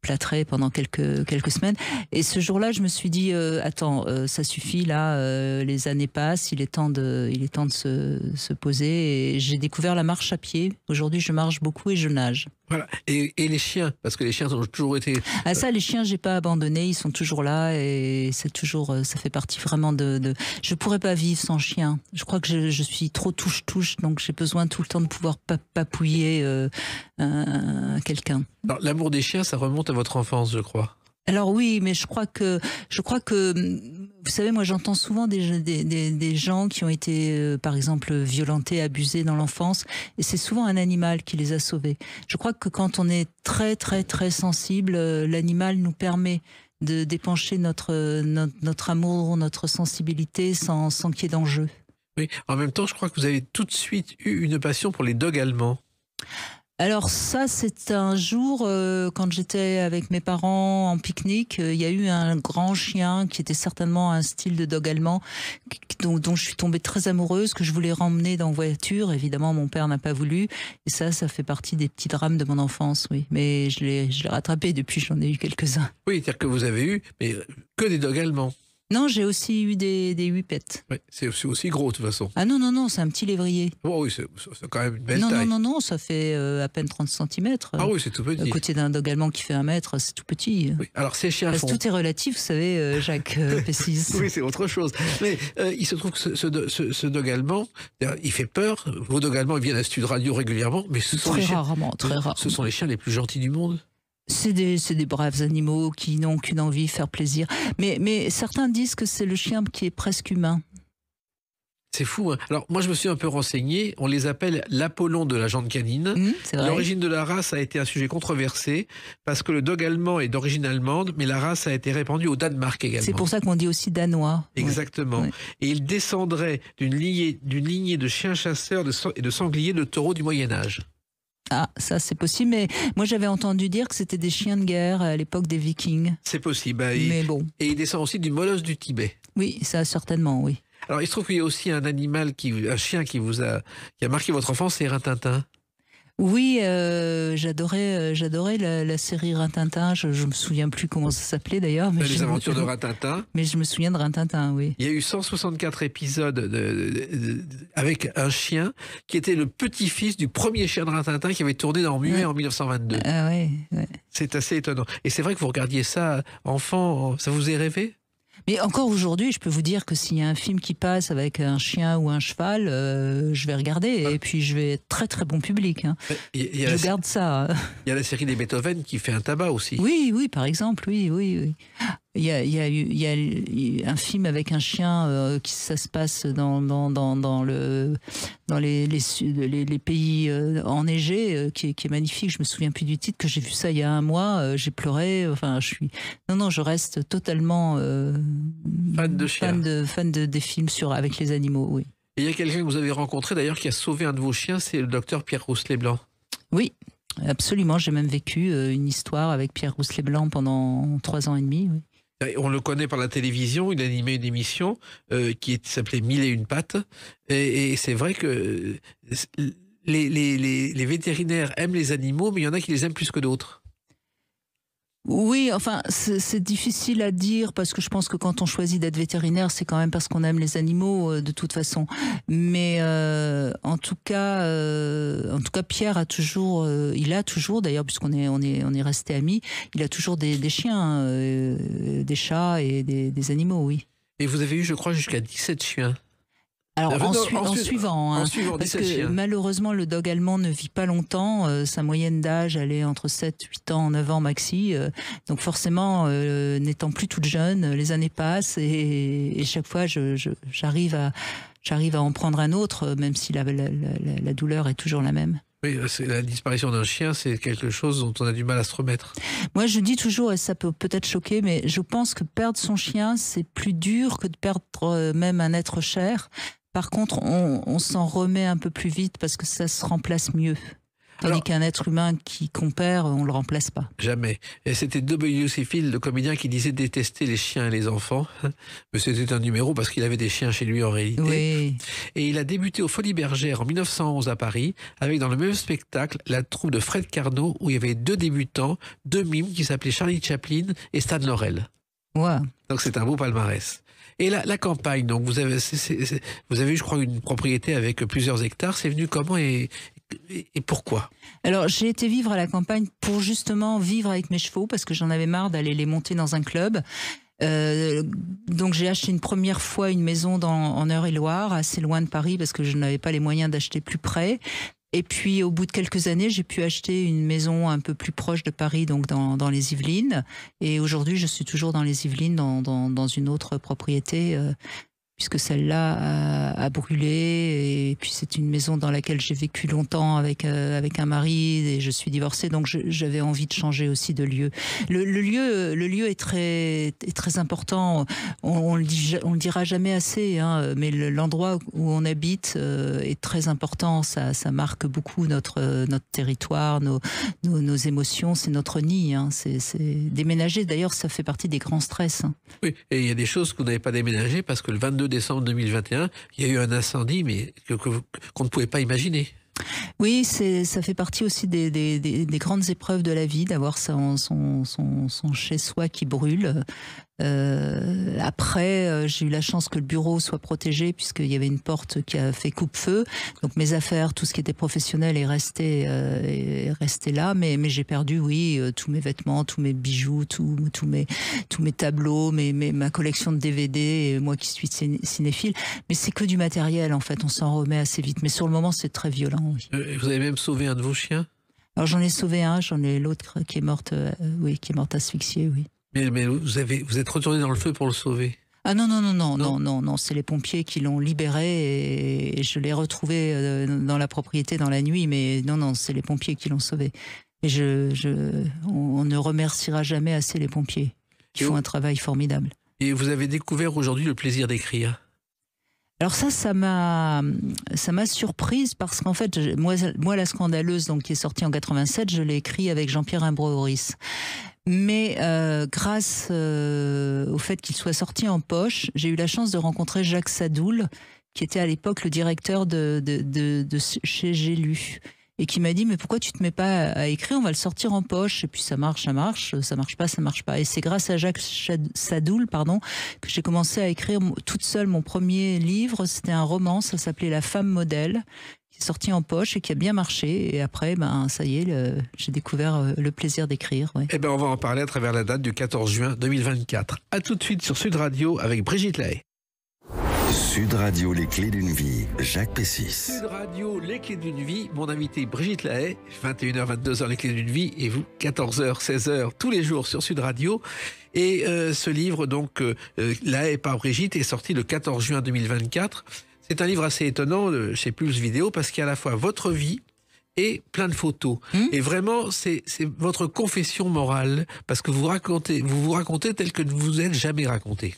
plâtré pendant quelques, quelques semaines. Et ce jour-là, je me suis dit, euh, attends, ça suffit, là, les années passent, il est temps de, il est temps de se, se poser. Et j'ai découvert la marche à pied. Aujourd'hui, je marche beaucoup et je nage. Voilà. Et, les chiens, parce que les chiens ont toujours été. Ah ça, les chiens, j'ai pas abandonné, ils sont toujours là et c'est toujours, euh, ça fait partie vraiment de, de, Je pourrais pas vivre sans chien. Je crois que je, suis trop touche touche, donc j'ai besoin tout le temps de pouvoir papouiller euh, quelqu'un. L'amour des chiens, ça remonte à votre enfance, je crois. Alors oui, mais je crois que je crois que hum, vous savez, moi j'entends souvent des, des, gens qui ont été, euh, par exemple, violentés, abusés dans l'enfance, et c'est souvent un animal qui les a sauvés. Je crois que quand on est très, très, très sensible, euh, l'animal nous permet de dépenser euh, notre, notre, amour, notre sensibilité sans, sans qu'il y ait d'enjeu. Oui, en même temps, je crois que vous avez tout de suite eu une passion pour les dogs allemands. Alors ça, c'est un jour euh, quand j'étais avec mes parents en pique-nique. Euh, il y a eu un grand chien qui était certainement un style de dog allemand dont, je suis tombée très amoureuse, que je voulais ramener dans voiture. Évidemment, mon père n'a pas voulu. Et ça, ça fait partie des petits drames de mon enfance, oui. Mais je l'ai rattrapé depuis, j'en ai eu quelques-uns. Oui, c'est-à-dire que vous avez eu mais que des dogues allemands. Non, j'ai aussi eu des, des huippettes. c'est aussi, gros de toute façon. Ah non, non, non, c'est un petit lévrier. Oh oui, c'est quand même une belle non, Non, non, non, ça fait euh, à peine 30 cm. Ah oui, c'est tout petit. À côté d'un dog allemand qui fait un mètre, c'est tout petit. Oui, alors c'est chiens Tout est relatif, vous savez, euh, Jacques euh, Pessis. oui, c'est autre chose. Mais il se trouve que ce, ce, dog allemand, il fait peur. Vos dogs allemands, ils viennent à Stud Radio régulièrement, mais très rarement, très rarement. Ce sont les chiens les plus gentils du monde. C'est des, des, braves animaux qui n'ont qu'une envie, faire plaisir. Mais, certains disent que c'est le chien qui est presque humain. C'est fou. Hein. Alors moi, je me suis un peu renseigné. On les appelle l'Apollon de la jante canine. Mmh, L'origine de la race a été un sujet controversé parce que le dog allemand est d'origine allemande, mais la race a été répandue au Danemark également. C'est pour ça qu'on dit aussi danois. Exactement. Et il descendrait d'une lignée, lignée, de chiens chasseurs et de sangliers de taureaux du Moyen Âge. Ah, ça c'est possible, mais moi j'avais entendu dire que c'était des chiens de guerre à l'époque des Vikings. C'est possible, bah, mais bon. Et il descend aussi du molosse du Tibet. Oui, ça certainement, oui. Alors il se trouve qu'il y a aussi un animal, qui, un chien qui vous a, qui a marqué votre enfance, c'est Rintintin. Oui, euh, j'adorais, euh, j'adorais la, série Rintintin. Je, ne me souviens plus comment ça s'appelait d'ailleurs. Les aventures de Rintintin. Mais je me souviens de Rintintin, oui. Il y a eu 164 épisodes avec un chien qui était le petit-fils du premier chien de Rintintin qui avait tourné dans Muet en 1922. Ah oui, C'est assez étonnant. Et c'est vrai que vous regardiez ça euh, enfant, ça vous est rêvé mais encore aujourd'hui, je peux vous dire que s'il y a un film qui passe avec un chien ou un cheval, euh, je vais regarder et puis je vais être très très bon public. Hein. je garde ça. Il y a la série des Beethoven qui fait un tabac aussi. Oui, oui, par exemple, oui, oui, oui. Il y, a, eu, un film avec un chien euh, qui ça se passe dans, dans, dans, le, dans les, les, pays euh, enneigés euh, qui, est, magnifique. Je me souviens plus du titre que j'ai vu ça il y a un mois. j'ai pleuré. Enfin, je suis non non, je reste totalement fan de chien. fan de des films sur avec les animaux. Oui. Et il y a quelqu'un que vous avez rencontré d'ailleurs qui a sauvé un de vos chiens, c'est le docteur Pierre Rousselet Blanc. Oui, absolument. J'ai même vécu une histoire avec Pierre Rousselet Blanc pendant trois ans et demi. Oui. On le connaît par la télévision, il animait une émission euh, qui s'appelait Mille et une pattes. Et, c'est vrai que euh, les vétérinaires aiment les animaux, mais il y en a qui les aiment plus que d'autres. Oui, enfin, c'est difficile à dire parce que je pense que quand on choisit d'être vétérinaire, c'est quand même parce qu'on aime les animaux euh, de toute façon. Mais euh, en tout cas, euh, en tout cas, Pierre a toujours, il a toujours d'ailleurs, puisqu'on est on est on est resté amis, il a toujours des, chiens, des chats et des, des animaux, oui. Et vous avez eu, je crois, jusqu'à 17 chiens. Alors en, suivant, parce que malheureusement le dog allemand ne vit pas longtemps. Euh, sa moyenne d'âge elle est entre 7, 8 ans, 9 ans maxi. Euh. donc forcément, euh, n'étant plus toute jeune, les années passent et, chaque fois j'arrive à à en prendre un autre, même si la, douleur est toujours la même. Oui, la disparition d'un chien, c'est quelque chose dont on a du mal à se remettre. Moi, je dis toujours, et ça peut peut-être choquer, mais je pense que perdre son chien, c'est plus dur que de perdre même un être cher, par contre, on, s'en remet un peu plus vite parce que ça se remplace mieux. Tandis qu'un être humain qui compère, on le remplace pas. Jamais. Et c'était W.C. Field, le comédien qui disait détester les chiens et les enfants. Mais c'était un numéro parce qu'il avait des chiens chez lui en réalité. Oui. Et il a débuté au Folies Bergères en 1911 à Paris, avec dans le même spectacle la troupe de Fred Carnot, où il y avait deux débutants, deux mimes qui s'appelaient Charlie Chaplin et Stan Laurel. Ouais. Donc c'est un beau palmarès. Et la, campagne, donc vous avez, vous avez, je crois, une propriété avec plusieurs hectares. C'est venu comment et, pourquoi Alors j'ai été vivre à la campagne pour justement vivre avec mes chevaux parce que j'en avais marre d'aller les monter dans un club. Euh, donc j'ai acheté une première fois une maison dans, en Eure-et-Loire, assez loin de Paris parce que je n'avais pas les moyens d'acheter plus près. Et puis, au bout de quelques années, j'ai pu acheter une maison un peu plus proche de Paris, donc dans, dans les Yvelines. Et aujourd'hui, je suis toujours dans les Yvelines, dans, dans, dans une autre propriété euh, puisque celle-là a, brûlé. Et puis c'est une maison dans laquelle j'ai vécu longtemps avec, euh, avec un mari et je suis divorcée, donc j'avais envie de changer aussi de lieu. Le, lieu, le lieu est très, très important. On, on le dira jamais assez, hein, mais l'endroit où on habite euh, est très important. Ça, ça marque beaucoup notre, notre territoire, nos, nos, émotions. C'est notre nid. Hein. C'est déménager. D'ailleurs, ça fait partie des grands stress. Hein. Oui, et il y a des choses que vous n'avez pas déménagées parce que le 22 décembre 2021, il y a eu un incendie, mais qu'on ne pouvait pas imaginer. Oui, ça fait partie aussi des, grandes épreuves de la vie, d'avoir son, son chez-soi qui brûle. Euh, après, euh, j'ai eu la chance que le bureau soit protégé puisqu'il y avait une porte qui a fait coupe-feu. Donc mes affaires, tout ce qui était professionnel est resté, euh, est resté là. Mais, mais j'ai perdu, oui, euh, tous mes vêtements, tous mes bijoux, tous, tous, mes, tous mes tableaux, mes, ma collection de DVD, et moi qui suis cinéphile. Mais c'est que du matériel, en fait. On s'en remet assez vite. Mais sur le moment, c'est très violent. Oui. vous avez même sauvé un de vos chiens alors j'en ai sauvé un, j'en ai l'autre qui est morte, oui, qui est morte asphyxiée, oui. Mais, vous, avez, vous êtes retourné dans le feu pour le sauver ah non, non, non, non, non, non, non, c'est les pompiers qui l'ont libéré et je l'ai retrouvé euh, dans la propriété dans la nuit, mais non, non, c'est les pompiers qui l'ont sauvé. Et je, on, ne remerciera jamais assez les pompiers qui font un travail formidable. Et vous avez découvert aujourd'hui le plaisir d'écrire alors ça, ça m'a, ça m'a surprise parce qu'en fait, moi, la scandaleuse, donc qui est sortie en 87, je l'ai écrit avec Jean-Pierre imbro mais euh, grâce euh, au fait qu'il soit sorti en poche, j'ai eu la chance de rencontrer Jacques Sadoul, qui était à l'époque le directeur de, chez Gélu, et qui m'a dit mais pourquoi tu te mets pas à écrire on va le sortir en poche et puis ça marche ça marche ça marche pas ça marche pas et c'est grâce à Jacques Sadoul pardon que j'ai commencé à écrire toute seule mon premier livre c'était un roman ça s'appelait La femme modèle sorti en poche et qui a bien marché. Et après, ben, ça y est, j'ai découvert euh, le plaisir d'écrire. Eh bien, on va en parler à travers la date du 14 juin 2024. A tout de suite sur Sud Radio avec Brigitte Lay. Sud Radio, les clés d'une vie, Jacques Pessis. Sud Radio, les clés d'une vie, mon invité Brigitte Lahaye, 21h, 22h, les clés d'une vie, et vous, 14h, 16h, tous les jours sur Sud Radio. Et euh, ce livre, donc, euh, euh par Brigitte, est sorti le 14 juin 2024. C'est un livre assez étonnant euh, chez Pulse Vidéo parce qu'il y a à la fois votre vie et plein de photos. Hmm et vraiment, c'est votre confession morale parce que vous racontez, vous vous racontez tel que vous êtes jamais raconté.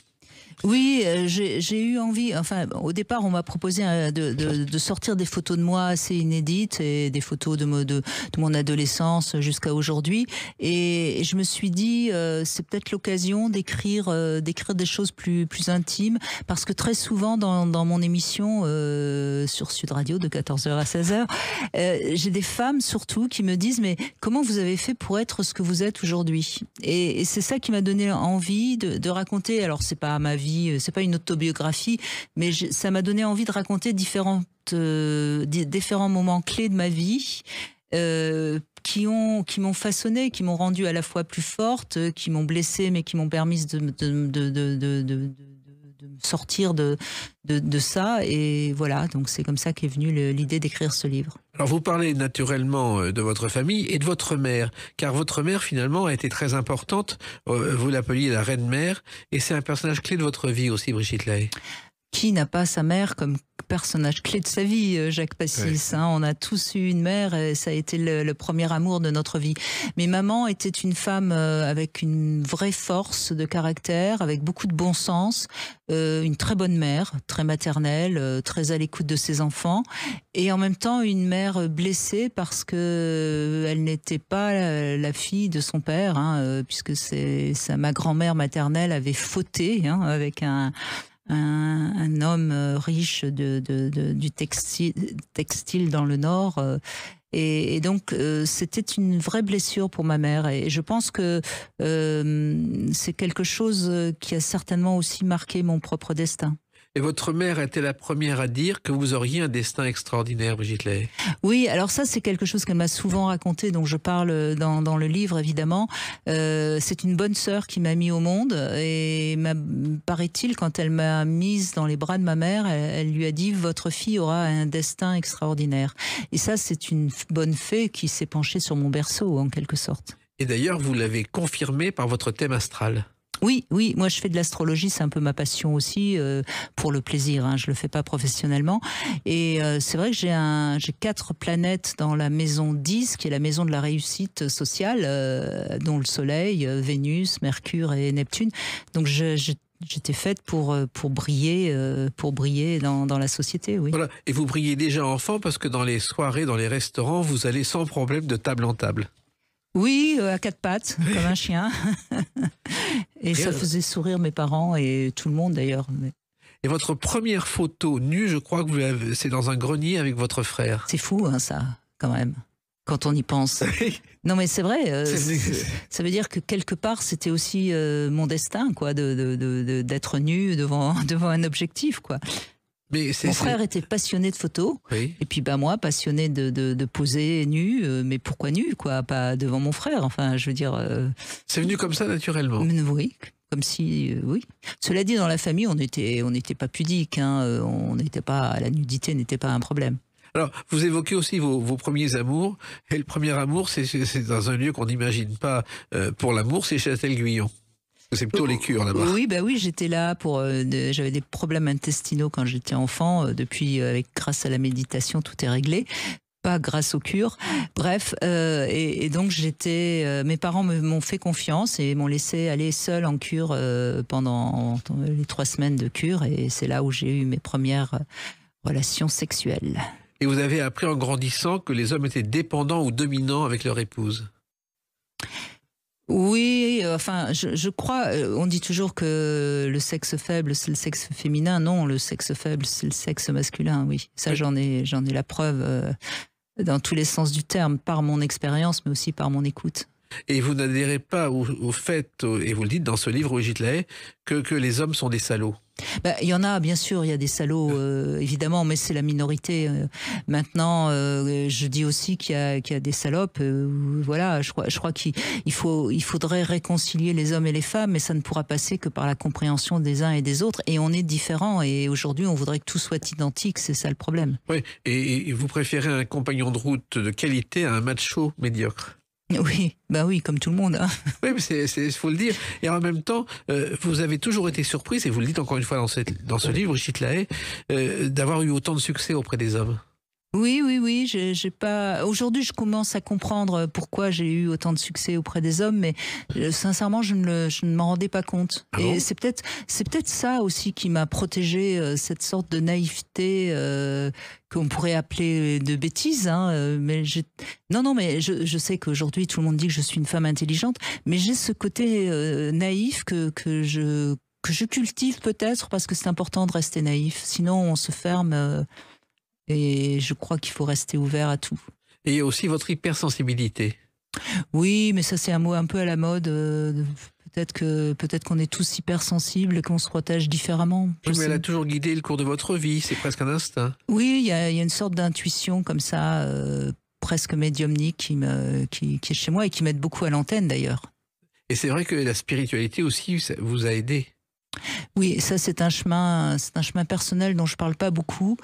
Oui, euh, j'ai eu envie. Enfin, au départ, on m'a proposé euh, de, sortir des photos de moi assez inédites et des photos de, de mon adolescence jusqu'à aujourd'hui. Et je me suis dit, euh, c'est peut-être l'occasion d'écrire d'écrire des choses plus plus intimes, parce que très souvent dans, mon émission sur Sud Radio de 14h à 16h, j'ai des femmes surtout qui me disent, mais comment vous avez fait pour être ce que vous êtes aujourd'hui Et, c'est ça qui m'a donné envie de, de raconter. Alors, c'est pas ma vie euh, c'est pas une autobiographie, mais ça m'a donné envie de raconter différentes, euh, différents moments clés de ma vie. Euh, qui ont qui m'ont façonné, qui m'ont rendu à la fois plus forte, qui m'ont blessée, mais qui m'ont permis de, de sortir de, de, ça. Et voilà, donc c'est comme ça qu'est venue l'idée d'écrire ce livre. Alors vous parlez naturellement euh, de votre famille et de votre mère, car votre mère finalement a été très importante. Euh, vous l'appeliez la reine mère, et c'est un personnage clé de votre vie aussi, Brigitte Lay qui n'a pas sa mère comme personnage clé de sa vie, euh, Jacques Passis. Hein. on a tous eu une mère et ça a été le, premier amour de notre vie. Mais maman était une femme euh, avec une vraie force de caractère, avec beaucoup de bon sens, euh, une très bonne mère, très maternelle, très à l'écoute de ses enfants, et en même temps une mère blessée parce que elle n'était pas la, fille de son père, hein, puisque c'est ma grand-mère maternelle avait fauté hein, avec un un, homme euh, riche du textile, dans le Nord. Euh, et, donc, euh, c'était une vraie blessure pour ma mère. Et, je pense que c'est quelque chose qui a certainement aussi marqué mon propre destin. Et votre mère était la première à dire que vous auriez un destin extraordinaire, Brigitte Lay. Oui, alors ça, c'est quelque chose qu'elle m'a souvent raconté, donc je parle dans, le livre, évidemment. Euh, c'est une bonne sœur qui m'a mis au monde et paraît-il, quand elle m'a mise dans les bras de ma mère, elle lui a dit Votre fille aura un destin extraordinaire. Et ça, c'est une bonne fée qui s'est penchée sur mon berceau, en quelque sorte. Et d'ailleurs, vous l'avez confirmé par votre thème astral. Oui, oui, moi je fais de l'astrologie, c'est un peu ma passion aussi, euh, pour le plaisir, je hein, je le fais pas professionnellement. Et euh, c'est vrai que j'ai, quatre planètes dans la maison 10, qui est la maison de la réussite sociale, euh, dont le Soleil, Vénus, Mercure et Neptune. Donc j'étais faite pour, pour briller, pour briller dans, la société, oui. Et vous brillez déjà enfant parce que dans les soirées, dans les restaurants, vous allez sans problème de table en table. Oui, euh, à quatre pattes, comme un chien. et ça euh, faisait sourire mes parents et tout le monde d'ailleurs. Et votre première photo nue, je crois que c'est dans un grenier avec votre frère. C'est fou, hein, ça, quand même, quand on y pense. non, mais c'est vrai. Euh, ça veut dire que quelque part, c'était aussi mon destin, quoi, d'être de, nu devant, devant un objectif, quoi. Mon frère était passionné de photos. Et puis bah, moi, passionné de, poser nu. Euh, mais pourquoi nu quoi Pas devant mon frère. Enfin, je veux dire. Euh, c'est venu comme ça naturellement. oui. Comme si, euh, oui. Cela dit, dans la famille, on n'était on pas pudique. Hein, on n'était pas, la nudité n'était pas un problème. Alors, vous évoquez aussi vos, vos, premiers amours. Et le premier amour, c'est dans un lieu qu'on n'imagine pas pour l'amour, c'est Châtel-Guyon. C'est plutôt les cures là-bas. Oui, bah oui, j'étais là pour. Euh, j'avais des problèmes intestinaux quand j'étais enfant. Euh, depuis, euh, avec grâce à la méditation, tout est réglé pas grâce aux cures. Bref, et, donc j'étais. mes parents m'ont fait confiance et m'ont laissé aller seul en cure pendant les trois semaines de cure. Et c'est là où j'ai eu mes premières relations sexuelles. Et vous avez appris en grandissant que les hommes étaient dépendants ou dominants avec leur épouse oui, euh, enfin, je, crois, euh, on dit toujours que le sexe faible, c'est le sexe féminin. Non, le sexe faible, c'est le sexe masculin, oui. Ça, j'en ai, j'en ai la preuve euh, dans tous les sens du terme, par mon expérience, mais aussi par mon écoute. Et vous n'adhérez pas au, fait, et vous le dites dans ce livre, au que, que les hommes sont des salauds bah, il y en a, bien sûr, il y a des salauds, euh, évidemment, mais c'est la minorité. Euh. maintenant, euh, je dis aussi qu'il y, a des salopes. voilà, je crois, qu'il il faudrait réconcilier les hommes et les femmes, mais ça ne pourra passer que par la compréhension des uns et des autres. Et on est différents. Et aujourd'hui, on voudrait que tout soit identique. C'est ça le problème. Oui. et vous préférez un compagnon de route de qualité à un macho médiocre oui, bah oui, comme tout le monde. Hein. Oui, mais c'est faut le dire. Et en même temps, euh, vous avez toujours été surprise, et vous le dites encore une fois dans, cette, dans ce livre, Chitlaé, euh, d'avoir eu autant de succès auprès des hommes. Oui, oui, oui. J'ai pas. Aujourd'hui, je commence à comprendre pourquoi j'ai eu autant de succès auprès des hommes, mais euh, sincèrement, je ne, je m'en rendais pas compte. Ah et c'est peut-être, c'est peut-être ça aussi qui m'a protégée, euh, cette sorte de naïveté euh, qu'on pourrait appeler de bêtise. Hein, mais j'ai... non, non, mais je, je sais qu'aujourd'hui, tout le monde dit que je suis une femme intelligente, mais j'ai ce côté naïf que que je que je cultive peut-être parce que c'est important de rester naïf. Sinon, on se ferme. Et je crois qu'il faut rester ouvert à tout. Et aussi votre hypersensibilité. Oui, mais ça c'est un mot un peu à la mode. Euh, peut-être que peut-être qu'on est tous hypersensibles et qu'on se protège différemment. mais elle a toujours guidé le cours de votre vie. C'est presque un instinct. Oui, il y, a une sorte d'intuition comme ça, euh, presque médiumnique, qui, me, qui est chez moi et qui m'aide beaucoup à l'antenne d'ailleurs. Et c'est vrai que la spiritualité aussi vous a aidé. Oui, ça c'est un chemin, c'est un chemin personnel dont je parle pas beaucoup,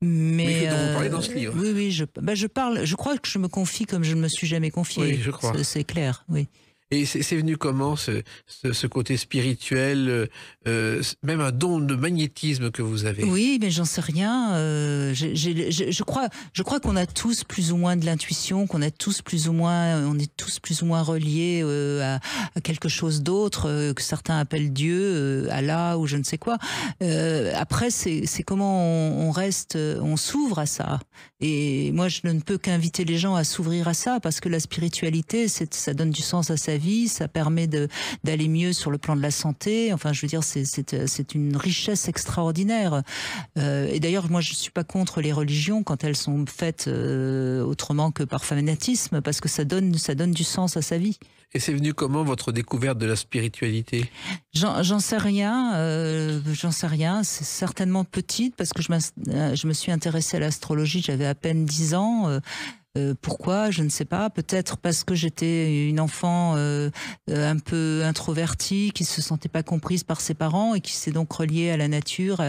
mais, Oui, euh, oui, je, bah, je parle, je crois que je me confie comme je ne me suis jamais confiée. Oui, C'est clair, oui. Et c'est venu comment ce, côté spirituel, euh, euh, même un don de magnétisme que vous avez Oui, mais j'en sais rien. Euh, je, crois, je crois qu'on a tous plus ou moins de l'intuition, qu'on a tous plus ou moins, on est tous plus ou moins reliés à, quelque chose d'autre que certains appellent Dieu, Allah ou je ne sais quoi. après, c'est comment on, on reste, on s'ouvre à ça. Et moi, je ne peux qu'inviter les gens à s'ouvrir à ça parce que la spiritualité, ça donne du sens à sa vie, ça permet d'aller mieux sur le plan de la santé. Enfin, je veux dire, c'est une richesse extraordinaire. Euh, et d'ailleurs, moi, je suis pas contre les religions quand elles sont faites euh, autrement que par fanatisme, parce que ça donne, ça donne du sens à sa vie. Et c'est venu comment votre découverte de la spiritualité J'en sais rien, euh, j'en sais rien. C'est certainement petite parce que je, je me suis intéressée à l'astrologie, j'avais à peine 10 ans. Euh, pourquoi Je ne sais pas. Peut-être parce que j'étais une enfant euh, euh, un peu introvertie, qui ne se sentait pas comprise par ses parents et qui s'est donc reliée à la nature,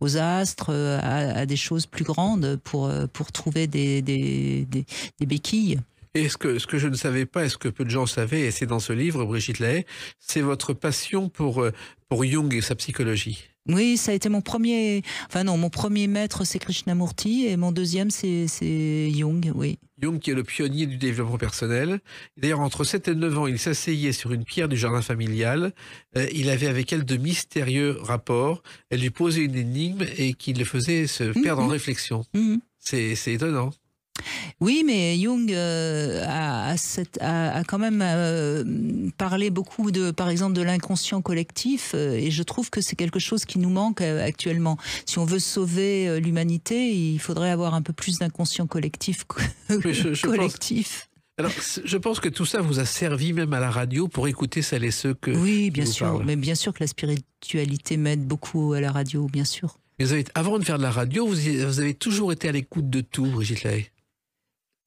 aux astres, à, des choses plus grandes pour, pour trouver des, béquilles. Et ce que, ce que je ne savais pas, et ce que peu de gens savaient, et c'est dans ce livre, Brigitte Lay, c'est votre passion pour, pour Jung et sa psychologie. Oui, ça a été mon premier. Enfin non, mon premier maître c'est Krishnamurti et mon deuxième c'est Jung, oui. Jung qui est le pionnier du développement personnel. D'ailleurs, entre 7 et 9 ans, il s'asseyait sur une pierre du jardin familial. Euh, il avait avec elle de mystérieux rapports. Elle lui posait une énigme et qui le faisait se mmh, perdre en mmh. réflexion. Mmh. C'est étonnant. Oui, mais Jung euh, a, quand même euh, parlé beaucoup de, par exemple, de l'inconscient collectif, euh, et je trouve que c'est quelque chose qui nous manque actuellement. Si on veut sauver l'humanité, il faudrait avoir un peu plus d'inconscient collectif. collectif. Alors, je pense que tout ça vous a servi même à la radio pour écouter celles et ceux que. Oui, bien sûr. Mais bien sûr que la spiritualité m'aide beaucoup à la radio, bien sûr. avant de faire de la radio, vous, avez toujours été à l'écoute de tout, Brigitte Lay.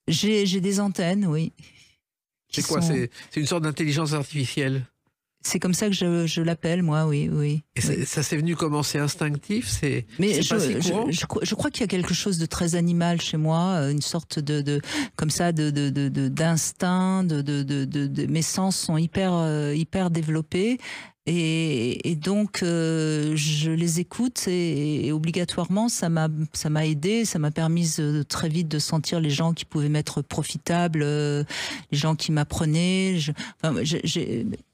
J'ai des antennes, oui. C'est quoi C'est une sorte d'intelligence artificielle c'est comme ça que je, je l'appelle, moi, oui, oui. Et ça s'est venu comment C'est instinctif C'est Mais je, je, crois qu'il y a quelque chose de très animal chez moi, euh, une sorte de, de comme ça, de d'instinct. De, de, de, de, mes sens sont hyper euh, hyper développés. Et, donc, euh, je les écoute et, obligatoirement, ça m'a, aidé, ça m'a permis euh, très vite de sentir les gens qui pouvaient m'être profitables, euh, les gens qui m'apprenaient.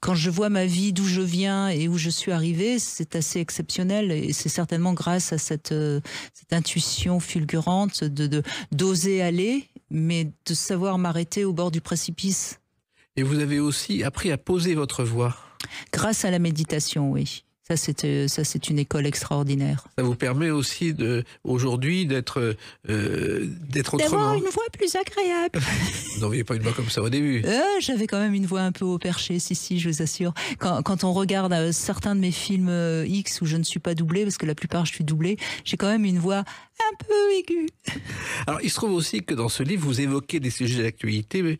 quand je vois ma vie, d'où je viens et où je suis arrivée, c'est assez exceptionnel et c'est certainement grâce à cette, intuition fulgurante de d'oser aller, mais de savoir m'arrêter au bord du précipice. Et vous avez aussi appris à poser votre voix. Grâce à la méditation, oui. Ça, c'est euh, ça, c'est une école extraordinaire. Ça vous permet aussi de aujourd'hui d'être euh, d'être autrement. D'avoir une voix plus agréable. vous n'aviez pas une voix comme ça au début. Euh, j'avais quand même une voix un peu au perché, si si, je vous assure. Quand, on regarde certains de mes films X où je ne suis pas doublée, parce que la plupart je suis doublée, j'ai quand même une voix un peu aiguë. Alors, il se trouve aussi que dans ce livre, vous évoquez des sujets d'actualité.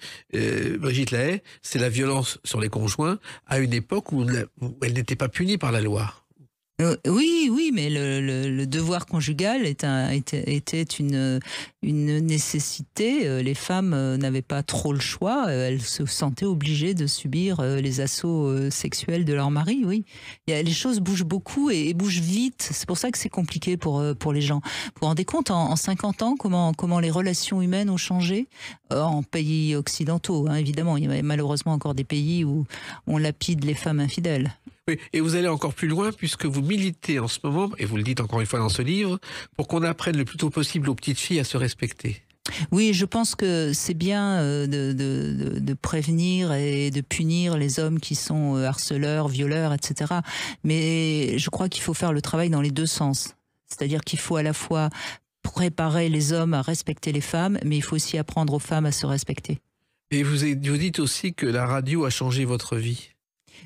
Brigitte Lahaye, c'est la violence sur les conjoints à une époque où elle n'était pas punie par la loi. Euh, oui, oui, mais le, devoir conjugal était, une, nécessité. Euh, les femmes euh, n'avaient pas trop le choix. Elles se sentaient obligées de subir les assauts sexuels de leur mari. Oui, les choses bougent beaucoup et, bougent vite. C'est pour ça que c'est compliqué pour, les gens. Vous vous rendez compte en, 50 ans comment, comment les relations humaines ont changé en pays occidentaux, hein, évidemment. Il y a malheureusement encore des pays où on lapide les femmes infidèles et vous allez encore plus loin puisque vous militez en ce moment, et vous le dites encore une fois dans ce livre, pour qu'on apprenne le plus tôt possible aux petites filles à se respecter. Oui, je pense que c'est bien euh, de, prévenir et de punir les hommes qui sont euh, harceleurs, violeurs, etc. Mais je crois qu'il faut faire le travail dans les deux sens. C'est-à-dire qu'il faut à la fois préparer les hommes à respecter les femmes, mais il faut aussi apprendre aux femmes à se respecter. Et vous dites aussi que la radio a changé votre vie.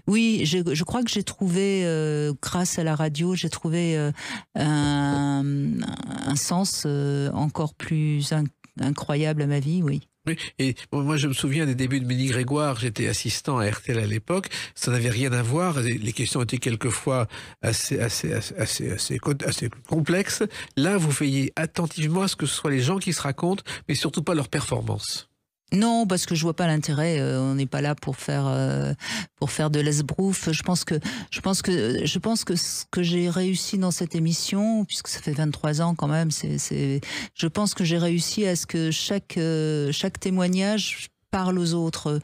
Oui, je, crois que j'ai trouvé, euh, grâce à la radio, j'ai trouvé euh, un, sens euh, encore plus incroyable à ma vie, oui. et moi je me souviens des débuts de médi Grégoire, j'étais assistant à RTL à l'époque, ça n'avait rien à voir, les questions étaient quelquefois assez, assez, assez complexes. Là, vous veillez attentivement à ce que ce soit les gens qui se racontent, mais surtout pas leur performance. Non, parce que je vois pas l'intérêt. Euh, on n'est pas là pour faire euh, pour faire de l'esbrouf. Je pense que je pense que je pense que ce que j'ai réussi dans cette émission, puisque ça fait 23 ans quand même, c'est je pense que j'ai réussi à ce que chaque euh, chaque témoignage parle aux autres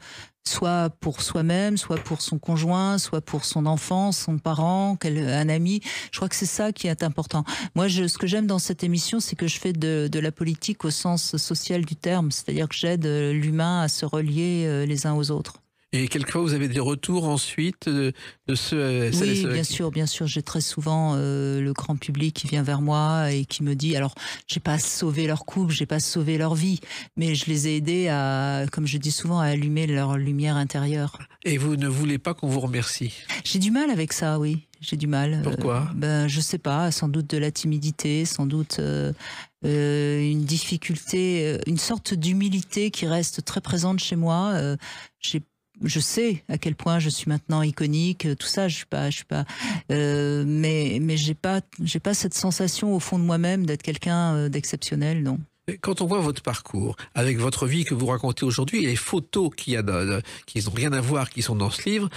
soit pour soi-même, soit pour son conjoint, soit pour son enfant, son parent, un ami. Je crois que c'est ça qui est important. Moi, ce que j'aime dans cette émission, c'est que je fais de, la politique au sens social du terme, c'est-à-dire que j'aide euh, l'humain à se relier euh, les uns aux autres. Et quelquefois, vous avez des retours ensuite de, ce... ceux, euh, Oui, bien sûr, bien sûr. J'ai très souvent euh, le grand public qui vient vers moi et qui me dit alors, j'ai pas sauvé leur couple, j'ai pas sauvé leur vie, mais je les ai aidés à, comme je dis souvent, à allumer leur lumière intérieure. Et vous ne voulez pas qu'on vous remercie J'ai du mal avec ça, oui j'ai du mal. Euh, Pourquoi Ben je sais pas, sans doute de la timidité, sans doute une difficulté, une sorte d'humilité qui reste très présente chez moi. j'ai je sais à quel point je suis maintenant iconique, euh, tout ça, je ne pas, suis pas, euh, mais mais j'ai pas, cette sensation au fond de moi-même d'être quelqu'un euh, d'exceptionnel, non. Quand on voit votre parcours, avec votre vie que vous racontez aujourd'hui les photos qui y a, qui n'ont rien à voir, qui sont dans ce livre,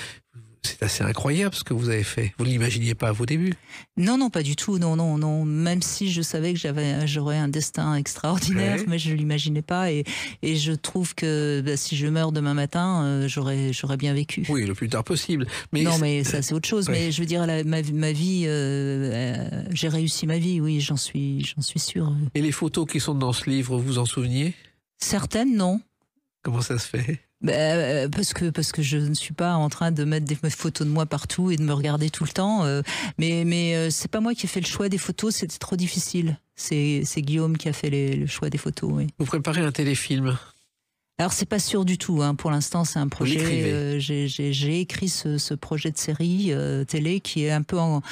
c'est assez incroyable ce que vous avez fait. Vous ne l'imaginiez pas à vos débuts Non, non, pas du tout. Non, non, non. Même si je savais que j'avais, j'aurais un destin extraordinaire, mais je ne l'imaginais pas. Et, je trouve que bah, si je meurs demain matin, euh, j'aurais, j'aurais bien vécu. Oui, le plus tard possible. Mais non, mais ça, c'est autre chose. Mais je veux dire, ma, vie, euh, euh, j'ai réussi ma vie, oui, j'en suis, j'en suis sûre. Et les photos qui sont dans ce livre, vous en souveniez Certaines, non. Comment ça se fait bah, euh, parce que parce que je ne suis pas en train de mettre des photos de moi partout et de me regarder tout le temps. Euh, mais mais euh, c'est pas moi qui ai fait le choix des photos, c'était trop difficile. C'est Guillaume qui a fait le choix des photos. Vous préparez un téléfilm alors c'est pas sûr du tout. Hein. Pour l'instant, c'est un projet. J'ai écrit ce, ce, projet de série télé qui est un peu en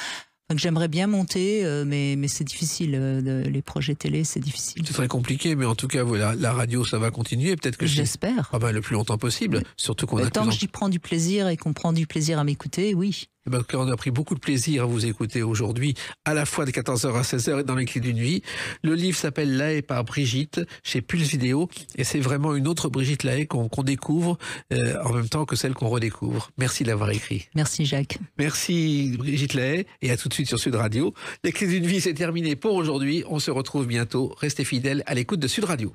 donc j'aimerais bien monter, euh, mais, c'est difficile. Euh, les projets télé, c'est difficile. C'est très compliqué, mais en tout cas, voilà, la radio, ça va continuer. Peut-être que j'espère. le plus longtemps possible. Surtout qu'on Tant que j'y prends du plaisir et qu'on prend du plaisir à m'écouter, oui. Eh ben, on a pris beaucoup de plaisir à vous écouter aujourd'hui, à la fois de 14h à 16h et dans les clés d'une vie. Le livre s'appelle Lae par Brigitte chez Pulse Vidéo et c'est vraiment une autre Brigitte Lae qu'on découvre euh, en même temps que celle qu'on redécouvre. Merci d'avoir écrit. Merci Jacques. Merci Brigitte Lae et à tout de suite sur Sud Radio. Les d'une vie, c'est terminé pour aujourd'hui. On se retrouve bientôt. Restez fidèles à l'écoute de Sud Radio.